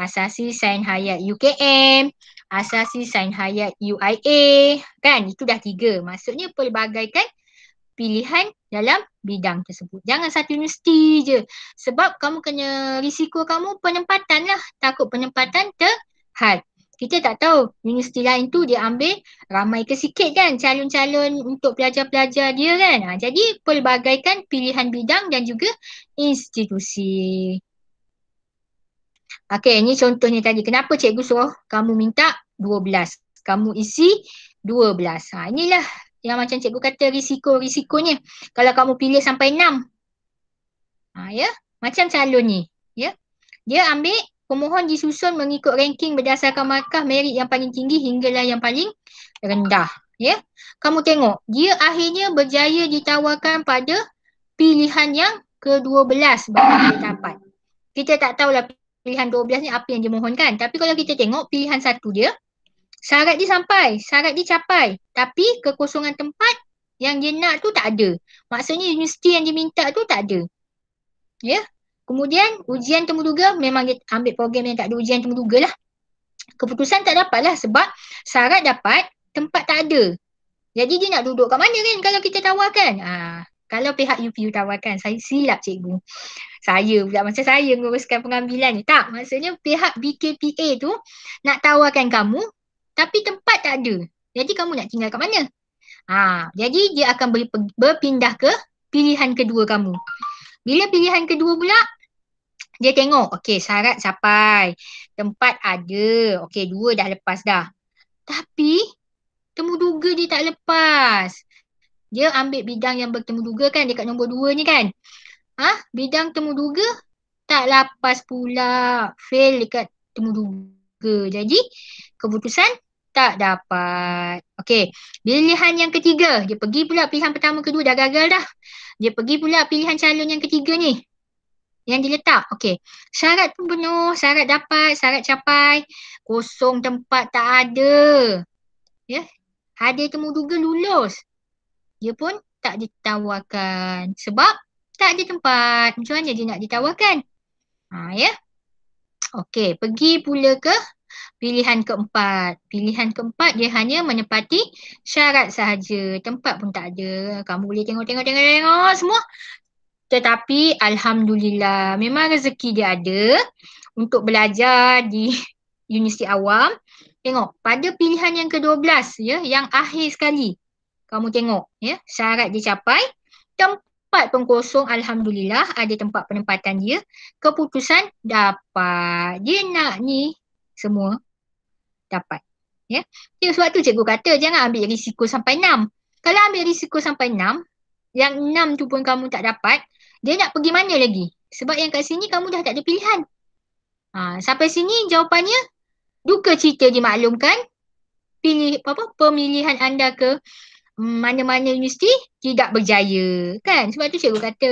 asasi sain hayat UKM, asasi sain hayat UIA kan. Itu dah tiga. Maksudnya pelbagai kan pilihan dalam bidang tersebut. Jangan satu universiti je. Sebab kamu kena risiko kamu penempatan lah. Takut penempatan terhad kita tak tahu universiti lain tu dia ambil ramai ke sikit kan calon-calon untuk pelajar-pelajar dia kan. Ha, jadi pelbagaikan pilihan bidang dan juga institusi. Okey, ni contohnya tadi. Kenapa cikgu suruh kamu minta 12? Kamu isi 12. Ha, inilah yang macam cikgu kata risiko-risikonya. Kalau kamu pilih sampai 6. Ha, ya? Macam calon ni. Ya? Dia ambil pemohon disusun mengikut ranking berdasarkan markah merit yang paling tinggi hinggalah yang paling rendah. Ya. Kamu tengok, dia akhirnya berjaya ditawarkan pada pilihan yang ke-12 baru dia dapat. Kita tak tahulah pilihan 12 ni apa yang dia mohonkan. Tapi kalau kita tengok pilihan satu dia, syarat dia sampai, syarat dia capai. Tapi kekosongan tempat yang dia nak tu tak ada. Maksudnya universiti yang dia minta tu tak ada. Ya, Kemudian ujian temuduga memang dia ambil program yang tak ada ujian temuduga lah. Keputusan tak dapat lah sebab syarat dapat tempat tak ada. Jadi dia nak duduk kat mana kan kalau kita tawarkan? Ah, kalau pihak UPU tawarkan, saya silap cikgu. Saya pula macam saya menguruskan pengambilan ni. Tak, maksudnya pihak BKPA tu nak tawarkan kamu tapi tempat tak ada. Jadi kamu nak tinggal kat mana? Ah, jadi dia akan berpindah ke pilihan kedua kamu. Bila pilihan kedua pula, dia tengok, okay syarat capai. Tempat ada. okay dua dah lepas dah. Tapi temuduga dia tak lepas. Dia ambil bidang yang bertemuduga kan dekat nombor dua ni kan. Ha? Bidang temuduga tak lepas pula. Fail dekat temuduga. Jadi keputusan tak dapat. Okey, pilihan yang ketiga. Dia pergi pula pilihan pertama kedua dah gagal dah. Dia pergi pula pilihan calon yang ketiga ni yang diletak. Okey. Syarat pun penuh, syarat dapat, syarat capai. Kosong tempat tak ada. Ya. Yeah. Hadir temu duga lulus. Dia pun tak ditawarkan. Sebab tak ada tempat. Macam mana dia nak ditawarkan? Ha, ya. Yeah. Okey, pergi pula ke pilihan keempat. Pilihan keempat dia hanya menepati syarat sahaja. Tempat pun tak ada. Kamu boleh tengok tengok tengok semua tetapi alhamdulillah memang rezeki dia ada untuk belajar di universiti awam tengok pada pilihan yang ke-12 ya yang akhir sekali kamu tengok ya syarat dia capai tempat pengkosong alhamdulillah ada tempat penempatan dia keputusan dapat dia nak ni semua dapat ya jadi ya, sebab tu cikgu kata jangan ambil risiko sampai 6 kalau ambil risiko sampai 6 yang enam tu pun kamu tak dapat dia nak pergi mana lagi? Sebab yang kat sini kamu dah tak ada pilihan. Ha, sampai sini jawapannya duka cerita dimaklumkan. Pilih apa, apa pemilihan anda ke mana-mana universiti tidak berjaya kan? Sebab tu cikgu kata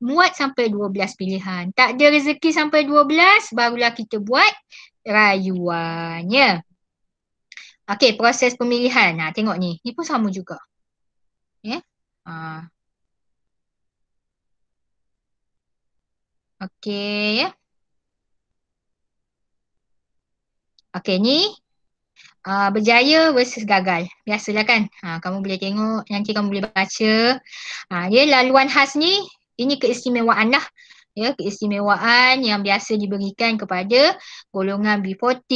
muat sampai 12 pilihan. Tak ada rezeki sampai 12 barulah kita buat rayuannya. Okey proses pemilihan. Ha, tengok ni. Ni pun sama juga. Ya. Yeah? Ha. Okey. Ya. Okey ni uh, berjaya versus gagal. Biasalah kan. Ha, kamu boleh tengok, nanti kamu boleh baca. Ha, ya, laluan khas ni, ini keistimewaan lah. Ya, keistimewaan yang biasa diberikan kepada golongan B40,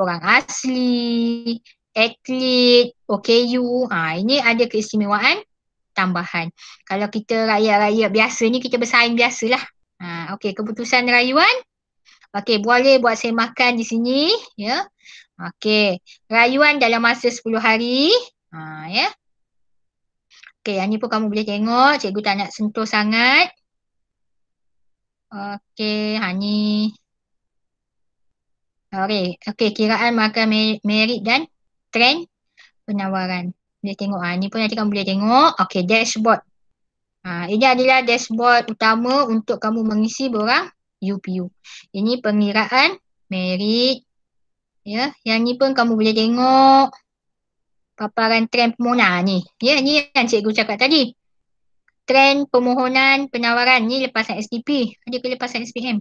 orang asli, atlet, OKU. Ha, ini ada keistimewaan tambahan. Kalau kita rakyat-rakyat biasa ni kita bersaing biasalah. Ha, okey keputusan rayuan. Okey boleh buat saya makan di sini ya. Okey rayuan dalam masa 10 hari. Ha, ya. Okey yang ni pun kamu boleh tengok. Cikgu tak nak sentuh sangat. Okey ha ni. Okey okay, kiraan makan merit dan trend penawaran. Boleh tengok ha ni pun nanti kamu boleh tengok. Okey dashboard. Ha, ini adalah dashboard utama untuk kamu mengisi borang UPU. Ini pengiraan merit. Ya, yang ni pun kamu boleh tengok paparan trend permohonan ha, ni. Ya, ni yang cikgu cakap tadi. Trend pemohonan penawaran ni lepasan STP. Ada ke lepasan SPM?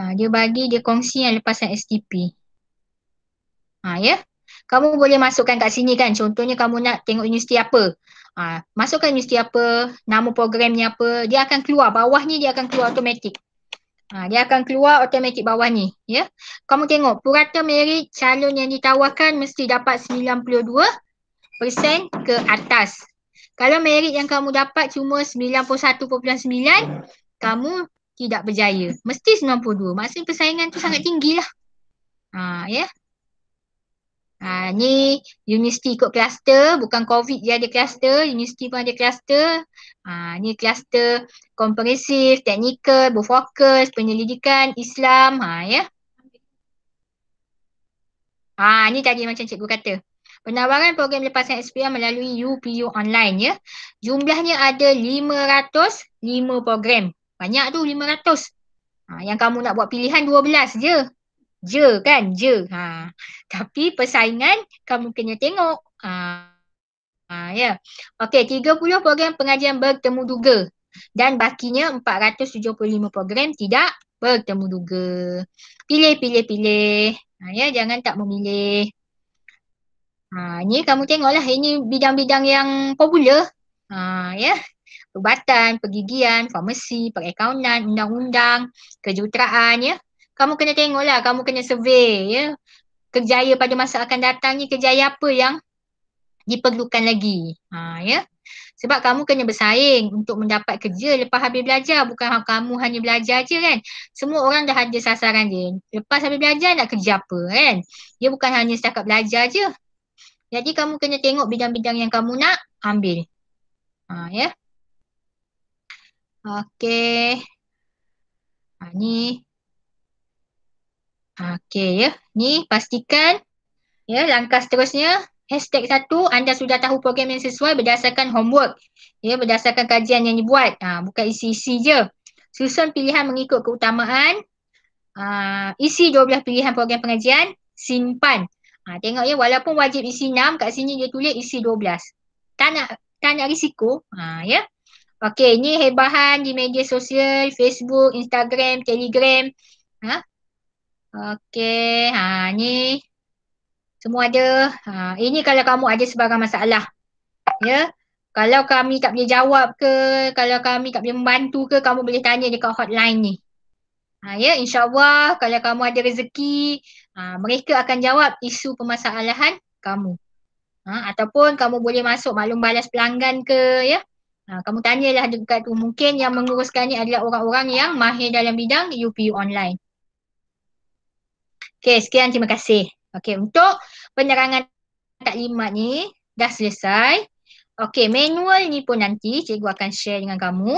Ha, dia bagi, dia kongsi yang lepasan STP. Ha, ya. Kamu boleh masukkan kat sini kan. Contohnya kamu nak tengok universiti apa. Ha, masukkan mesti apa, nama programnya apa, dia akan keluar. Bawah ni dia akan keluar automatik. Ha, dia akan keluar automatik bawah ni. Ya? Kamu tengok, purata merit calon yang ditawarkan mesti dapat 92% ke atas. Kalau merit yang kamu dapat cuma 91.9, kamu tidak berjaya. Mesti 92. Maksudnya persaingan tu sangat tinggi lah. Ha, ya? Yeah? Ha, ni universiti ikut kluster, bukan COVID dia ada kluster, universiti pun ada kluster. Ha, ni kluster komprehensif, teknikal, berfokus, penyelidikan, Islam. Ha, ya. Ha, ni tadi macam cikgu kata. Penawaran program lepasan SPM melalui UPU online ya. Jumlahnya ada 505 program. Banyak tu 500. Ha, yang kamu nak buat pilihan 12 je je kan je ha tapi persaingan kamu kena tengok ha, ha ya okey 30 program pengajian bertemu duga dan bakinya 475 program tidak bertemu duga pilih pilih pilih ha ya jangan tak memilih ha ni kamu tengoklah ini bidang-bidang yang popular ha ya perubatan, pergigian, farmasi, perakaunan, undang-undang, kejuruteraan ya kamu kena tengoklah kamu kena survey ya kejaya pada masa akan datang ni kejaya apa yang diperlukan lagi ha ya sebab kamu kena bersaing untuk mendapat kerja lepas habis belajar bukan kamu hanya belajar je kan semua orang dah ada sasaran dia lepas habis belajar nak kerja apa kan dia bukan hanya setakat belajar je. jadi kamu kena tengok bidang-bidang yang kamu nak ambil ha ya okey ha ni Okey ya. Ni pastikan ya langkah seterusnya hashtag satu anda sudah tahu program yang sesuai berdasarkan homework. Ya berdasarkan kajian yang dibuat. Ha, bukan isi-isi je. Susun pilihan mengikut keutamaan. Ha, isi 12 pilihan program pengajian. Simpan. Ha, tengok ya walaupun wajib isi 6 kat sini dia tulis isi 12. Tak nak, tak nak risiko. Ha, ya. Okey, ni hebahan di media sosial, Facebook, Instagram, Telegram. Ha, Okey, ha ni. Semua ada. Ha ini kalau kamu ada sebarang masalah. Ya. Kalau kami tak boleh jawab ke, kalau kami tak boleh membantu ke, kamu boleh tanya dekat hotline ni. Ha ya, insya-Allah kalau kamu ada rezeki, ha mereka akan jawab isu permasalahan kamu. Ha ataupun kamu boleh masuk maklum balas pelanggan ke ya. Ha kamu tanyalah dekat tu mungkin yang menguruskan ni adalah orang-orang yang mahir dalam bidang UPU online. Okay, sekian terima kasih. Okay untuk penerangan taklimat ni dah selesai. Okay manual ni pun nanti cikgu akan share dengan kamu.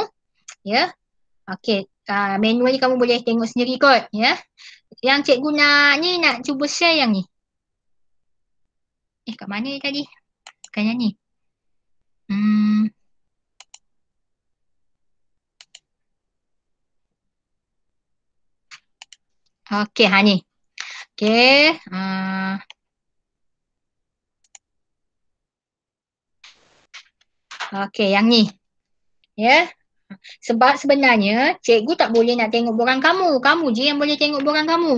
Ya. Yeah. Okey, uh, manual ni kamu boleh tengok sendiri kot, ya. Yeah. Yang cikgu nak ni nak cuba share yang ni. Eh, kat mana tadi? Kan yang ni. Hmm. Okay ha Okay. Hmm. Okay, yang ni. Ya. Yeah. Sebab sebenarnya cikgu tak boleh nak tengok borang kamu. Kamu je yang boleh tengok borang kamu.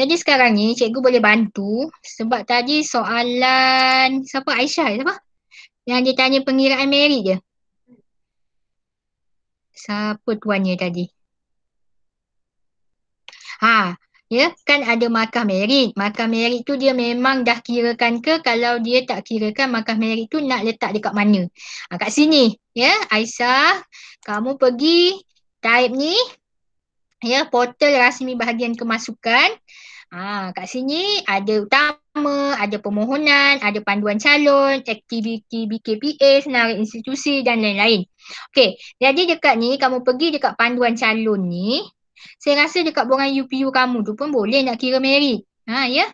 Jadi sekarang ni cikgu boleh bantu sebab tadi soalan siapa Aisyah siapa? Yang dia tanya pengiraan Mary je. Siapa tuannya tadi? Ha, ya kan ada markah merit markah merit tu dia memang dah kirakan ke kalau dia tak kirakan markah merit tu nak letak dekat mana ha, kat sini ya Aisyah kamu pergi type ni ya portal rasmi bahagian kemasukan ha, kat sini ada utama ada permohonan ada panduan calon aktiviti BKPA senarai institusi dan lain-lain okey jadi dekat ni kamu pergi dekat panduan calon ni saya rasa dekat borang UPU kamu tu pun boleh nak kira merit. Ha ya. Yeah?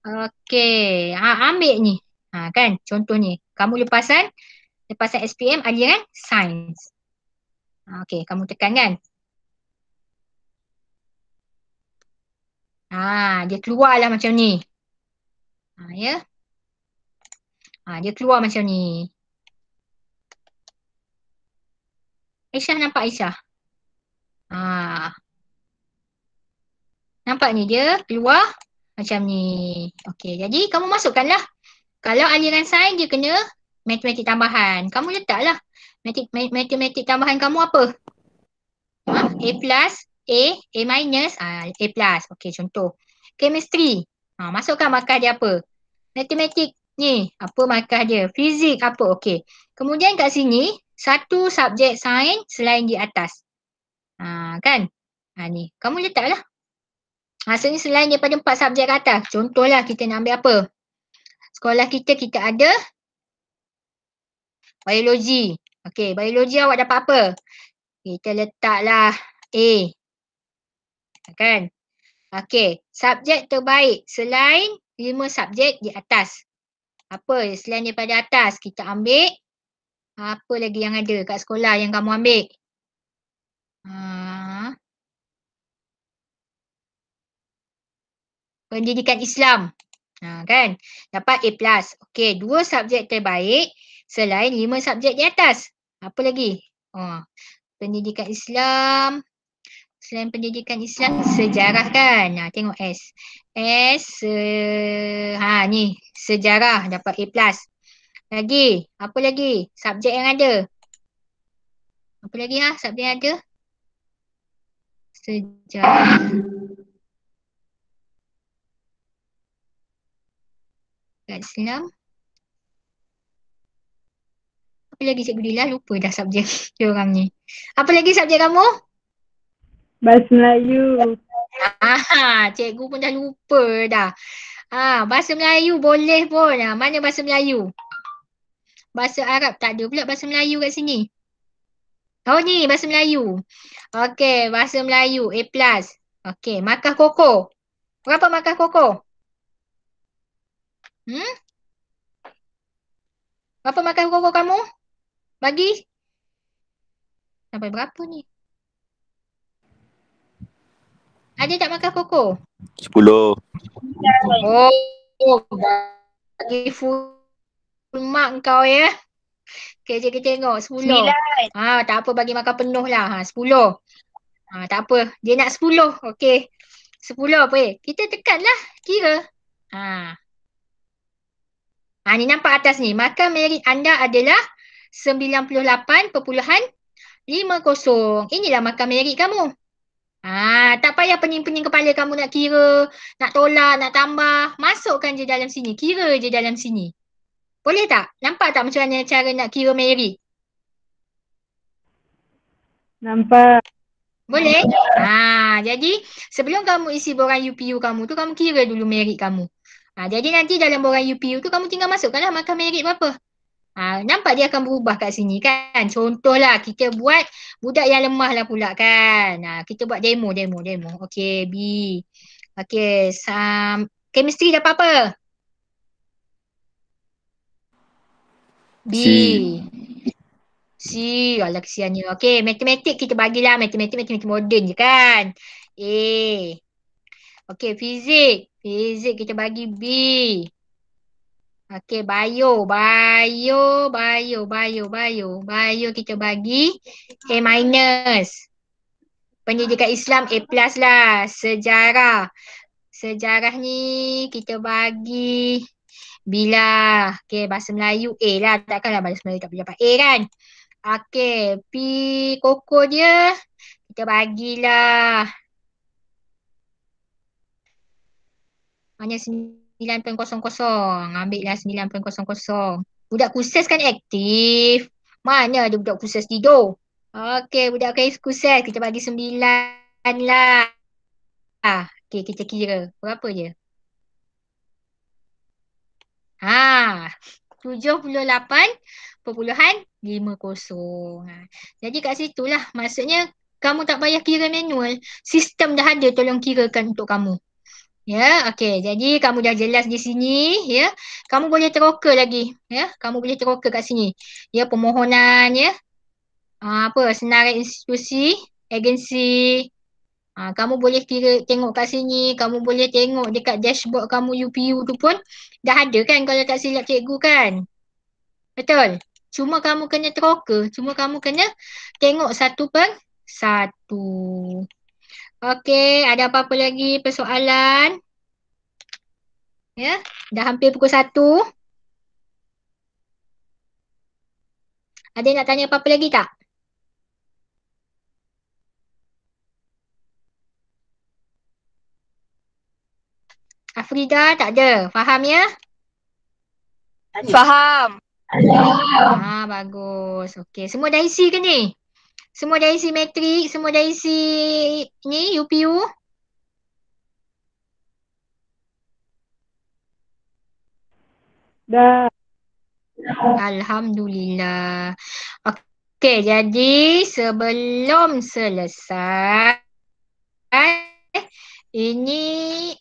Okey, ha, ambil ni. Ha kan contohnya kamu lepasan lepasan SPM aliran sains. Ha, Okey, kamu tekan kan. Ha dia keluarlah macam ni. Ha ya. Yeah? Ha dia keluar macam ni. Aisyah nampak Aisyah? Ha. ni dia keluar macam ni. Okey, jadi kamu masukkanlah. Kalau aliran sains dia kena matematik tambahan. Kamu letaklah. Matematik, matematik tambahan kamu apa? Ha? A plus, A, A minus, ha, A plus. Okey, contoh. Chemistry. Ha, masukkan markah dia apa? Matematik ni, apa markah dia? Fizik apa? Okey. Kemudian kat sini, satu subjek sains selain di atas. Ha, kan? Ha, ni. Kamu letaklah. Maksudnya selain daripada empat subjek kata. Contohlah kita nak ambil apa? Sekolah kita, kita ada biologi. Okey, biologi awak dapat apa? Kita letaklah A. Ah, kan? Okey, subjek terbaik selain lima subjek di atas. Apa selain daripada atas? Kita ambil apa lagi yang ada kat sekolah yang kamu ambil? Hmm. Pendidikan Islam. Ha, kan? Dapat A+. Okey, dua subjek terbaik selain lima subjek di atas. Apa lagi? Ha. Pendidikan Islam. Selain pendidikan Islam, sejarah kan? Ha, tengok S. S, se... ha, ni. Sejarah dapat A+. Lagi, apa lagi subjek yang ada? Apa lagi ha? subjek yang ada? sejak kat Islam apa lagi cikgu Dila lupa dah subjek dia orang ni apa lagi subjek kamu
bahasa Melayu
Aha, cikgu pun dah lupa dah ha, bahasa Melayu boleh pun ha, mana bahasa Melayu bahasa Arab tak ada pula bahasa Melayu kat sini Oh ni bahasa Melayu. Okey bahasa Melayu A+. plus. Okey makah koko. Berapa makah koko? Hmm? Berapa makah koko kamu? Bagi. Sampai berapa ni? Ada tak makan koko? Sepuluh. Oh. Bagi full mark kau ya. Kecil-kecil tengok. Sepuluh. Sembilan. Ha, tak apa bagi makan penuh lah. Ha, sepuluh. Ha, tak apa. Dia nak sepuluh. Okey. Sepuluh apa eh? Kita tekan lah. Kira. Ha. Ha, ni nampak atas ni. Maka merit anda adalah sembilan puluh lapan, lima 98.50. Inilah makan merit kamu. Ha, tak payah pening-pening kepala kamu nak kira, nak tolak, nak tambah. Masukkan je dalam sini. Kira je dalam sini. Boleh tak? Nampak tak macam mana cara nak kira Mary? Nampak. Boleh? Ha, jadi sebelum kamu isi borang UPU kamu tu kamu kira dulu merit kamu. Ha, jadi nanti dalam borang UPU tu kamu tinggal masukkanlah makan merit berapa. Ha, nampak dia akan berubah kat sini kan. Contohlah kita buat budak yang lemah lah pula kan. Ha, kita buat demo, demo, demo. okey B. okey Sam, chemistry dah apa-apa? B. C. C. Alah kesiannya. Okay, matematik kita bagilah. Matematik, matematik moden, je kan. A. okey, fizik. Fizik kita bagi B. Okey, bio. Bio, bio, bio, bio. Bio kita bagi A minus. Pendidikan Islam A plus lah. Sejarah. Sejarah ni kita bagi bila, okay, bahasa Melayu A lah. Takkanlah bahasa Melayu tak boleh dapat A kan? Okay, P koko dia, kita bagilah. Hanya 9.00. Ambil lah 9.00. Budak kusus kan aktif. Mana ada budak kusus tidur? Okay, budak kusus. Kita bagi 9 lah. Ah, okay, kita kira. Berapa je? Ha, 78.50. Ha, jadi kat situ lah maksudnya kamu tak payah kira manual. Sistem dah ada tolong kirakan untuk kamu. Ya, okey. Jadi kamu dah jelas di sini, ya. Kamu boleh teroka lagi, ya. Kamu boleh teroka kat sini. Ya, permohonan, ya. Uh, apa, senarai institusi, agensi, Ha, kamu boleh kira tengok kat sini, kamu boleh tengok dekat dashboard kamu UPU tu pun dah ada kan kalau kat silap cikgu kan? Betul? Cuma kamu kena teroka, cuma kamu kena tengok satu per satu. Okey, ada apa-apa lagi persoalan? Ya, dah hampir pukul satu. Ada nak tanya apa-apa lagi tak? Afrida tak ada. Faham ya? Faham. Ah, bagus. Okey, semua dah isi ke ni? Semua dah isi matrik, semua dah isi ni UPU. Dah. Alhamdulillah. Okey, jadi sebelum selesai ini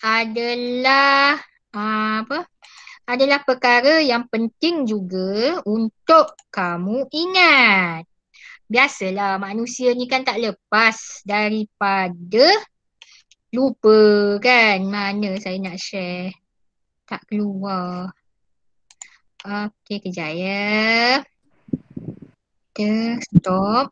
adalah ah, apa? Adalah perkara yang penting juga untuk kamu ingat. Biasalah manusia ni kan tak lepas daripada lupa kan mana saya nak share. Tak keluar. Okay kejap ya. Kita stop.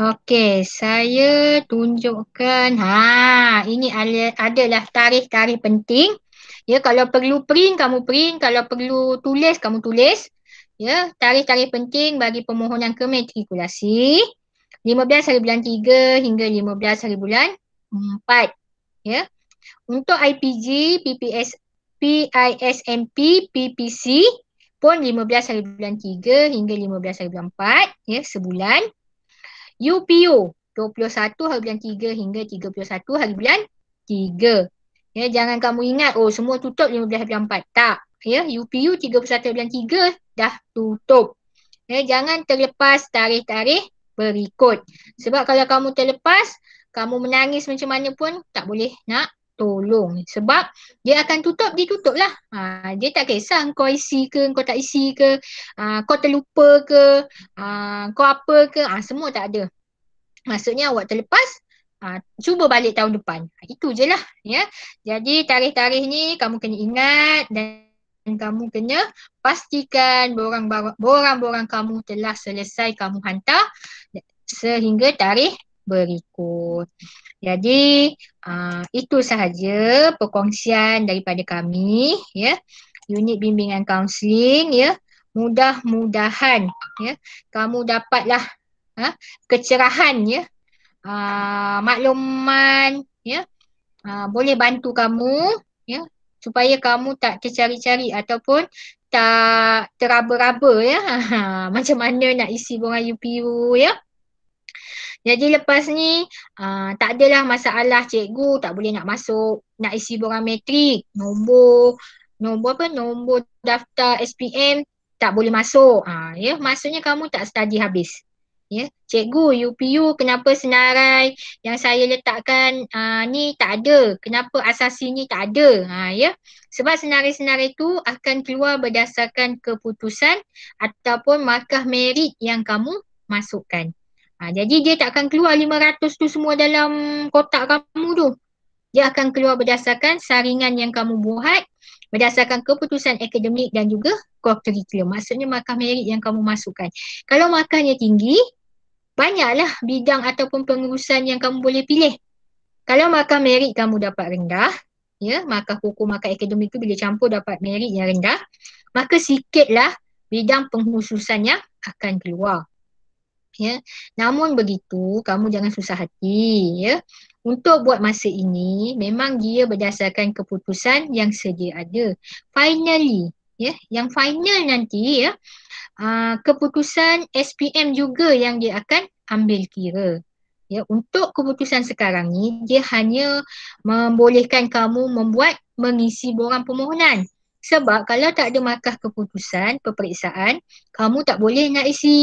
Okey, saya tunjukkan. Ha, ini adalah tarikh-tarikh penting. Ya, kalau perlu print, kamu print. Kalau perlu tulis, kamu tulis. Ya, tarikh-tarikh penting bagi permohonan kematrikulasi. 15 hari bulan 3 hingga 15 hari bulan 4. Ya. Untuk IPG, PPS, PISMP, PPC pun 15 hari bulan 3 hingga 15 hari bulan 4 ya sebulan UPO 21 hari bulan 3 hingga 31 hari bulan 3. Ya, jangan kamu ingat oh semua tutup 15 hari 4. Tak. Ya, UPU 31 bulan 3 dah tutup. Ya, jangan terlepas tarikh-tarikh berikut. Sebab kalau kamu terlepas, kamu menangis macam mana pun tak boleh nak tolong sebab dia akan tutup ditutup lah ha, dia tak kisah kau isi ke kau tak isi ke ha, kau terlupa ke ha, kau apa ke ha, semua tak ada maksudnya awak terlepas ha, cuba balik tahun depan ha, itu je lah ya jadi tarikh-tarikh ni kamu kena ingat dan kamu kena pastikan borang-borang kamu telah selesai kamu hantar sehingga tarikh berikut. Jadi uh, itu sahaja perkongsian daripada kami ya. Unit bimbingan kaunseling ya. Mudah-mudahan ya kamu dapatlah uh, kecerahan ya. Uh, makluman ya. Uh, boleh bantu kamu ya supaya kamu tak tercari-cari ataupun tak teraba-raba ya. Macam mana nak isi borang UPU ya. Jadi lepas ni uh, tak adalah masalah cikgu tak boleh nak masuk nak isi borang matrik, nombor nombor apa nombor daftar SPM tak boleh masuk. Ah ya, yeah? maksudnya kamu tak study habis. Ya, yeah? cikgu UPU kenapa senarai yang saya letakkan uh, ni tak ada? Kenapa asasi ni tak ada? Ha ya. Yeah? Sebab senarai-senarai tu akan keluar berdasarkan keputusan ataupun markah merit yang kamu masukkan. Ha, jadi dia tak akan keluar 500 tu semua dalam kotak kamu tu. Dia akan keluar berdasarkan saringan yang kamu buat berdasarkan keputusan akademik dan juga co-curricular. Maksudnya markah merit yang kamu masukkan. Kalau markahnya tinggi, banyaklah bidang ataupun pengurusan yang kamu boleh pilih. Kalau markah merit kamu dapat rendah, ya, markah hukum, markah akademik tu bila campur dapat merit yang rendah, maka sikitlah bidang penghususan yang akan keluar ya. Namun begitu, kamu jangan susah hati, ya. Untuk buat masa ini, memang dia berdasarkan keputusan yang sedia ada. Finally, ya, yang final nanti ya, aa, ah, keputusan SPM juga yang dia akan ambil kira. Ya, untuk keputusan sekarang ni, dia hanya membolehkan kamu membuat mengisi borang permohonan. Sebab kalau tak ada markah keputusan, peperiksaan, kamu tak boleh nak isi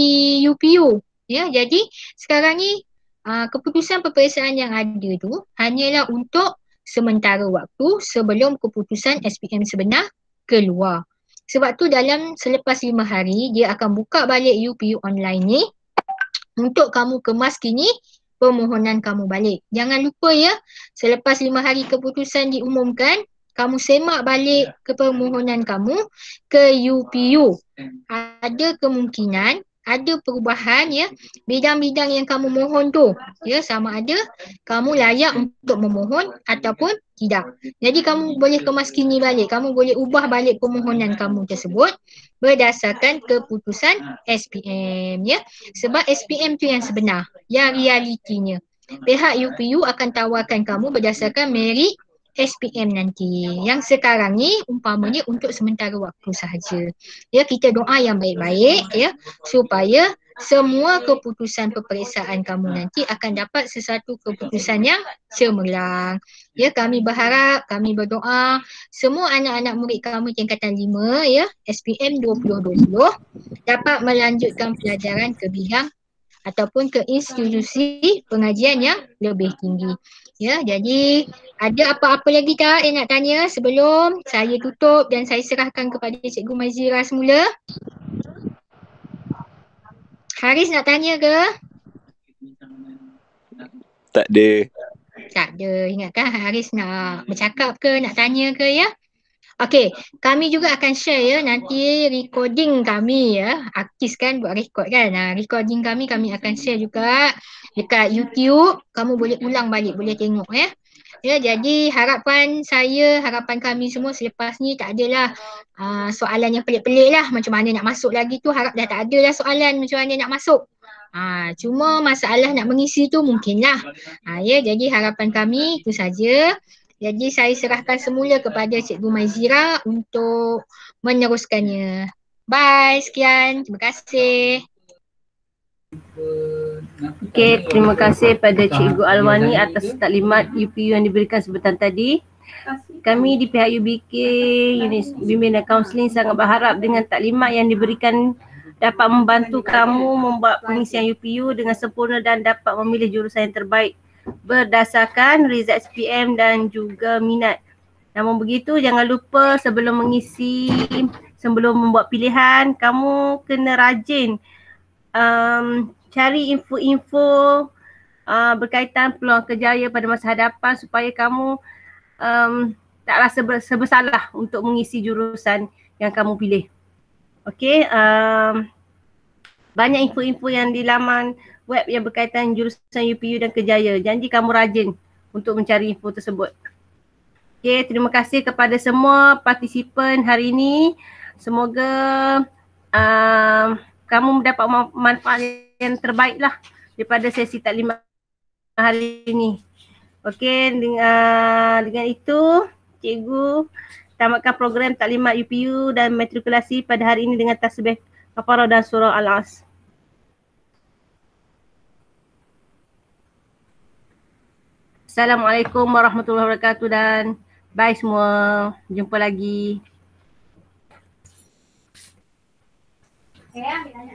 UPU. Ya, jadi sekarang ni uh, keputusan peperiksaan yang ada tu hanyalah untuk sementara waktu sebelum keputusan SPM sebenar keluar. Sebab tu dalam selepas lima hari dia akan buka balik UPU online ni untuk kamu kemas kini permohonan kamu balik. Jangan lupa ya, selepas lima hari keputusan diumumkan, kamu semak balik ya. ke permohonan kamu ke UPU. Ada kemungkinan ada perubahan ya bidang-bidang yang kamu mohon tu ya sama ada kamu layak untuk memohon ataupun tidak. Jadi kamu boleh kemas kini balik, kamu boleh ubah balik permohonan kamu tersebut berdasarkan keputusan SPM ya. Sebab SPM tu yang sebenar, yang realitinya. Pihak UPU akan tawarkan kamu berdasarkan merit SPM nanti. Yang sekarang ni umpamanya untuk sementara waktu sahaja. Ya kita doa yang baik-baik ya supaya semua keputusan peperiksaan kamu nanti akan dapat sesuatu keputusan yang cemerlang. Ya kami berharap, kami berdoa semua anak-anak murid kamu tingkatan 5 ya SPM 2020 dapat melanjutkan pelajaran ke bidang ataupun ke institusi pengajian yang lebih tinggi. Ya, jadi ada apa-apa lagi tak yang nak tanya sebelum saya tutup dan saya serahkan kepada Cikgu Mazira semula? Haris nak tanya ke? Tak ada. Tak ada. Ingatkan Haris nak bercakap ke, nak tanya ke ya? Okay, kami juga akan share ya nanti recording kami ya. Akis kan buat record kan. Ha, recording kami kami akan share juga dekat YouTube. Kamu boleh ulang balik, boleh tengok ya. Ya, jadi harapan saya, harapan kami semua selepas ni tak adalah uh, soalan yang pelik-pelik lah. Macam mana nak masuk lagi tu, harap dah tak adalah soalan macam mana nak masuk. Ha, cuma masalah nak mengisi tu mungkinlah. Ha, ya, jadi harapan kami itu saja. Jadi saya serahkan semula kepada Cikgu Maizira untuk meneruskannya. Bye, sekian. Terima kasih. Okay, terima
kasih pada Cikgu Alwani atas taklimat UPU e yang diberikan sebentar tadi. Kami di pihak UBK, Unit Bimbingan Counseling sangat berharap dengan taklimat yang diberikan dapat membantu kamu membuat pengisian UPU dengan sempurna dan dapat memilih jurusan yang terbaik berdasarkan result SPM dan juga minat. Namun begitu jangan lupa sebelum mengisi, sebelum membuat pilihan, kamu kena rajin um, cari info-info uh, berkaitan peluang kerjaya pada masa hadapan supaya kamu um, tak rasa sebesalah untuk mengisi jurusan yang kamu pilih. Okay, um, banyak info-info yang di laman web yang berkaitan jurusan UPU dan kejaya. Janji kamu rajin untuk mencari info tersebut. Okay, terima kasih kepada semua partisipan hari ini. Semoga uh, kamu mendapat manfaat yang terbaiklah daripada sesi taklimat hari ini. Okay, dengan, uh, dengan itu, cikgu tamatkan program taklimat UPU dan matrikulasi pada hari ini dengan tasbih kafarah dan surah al-asr. Assalamualaikum warahmatullahi wabarakatuh dan bye semua. Jumpa lagi.
Okay,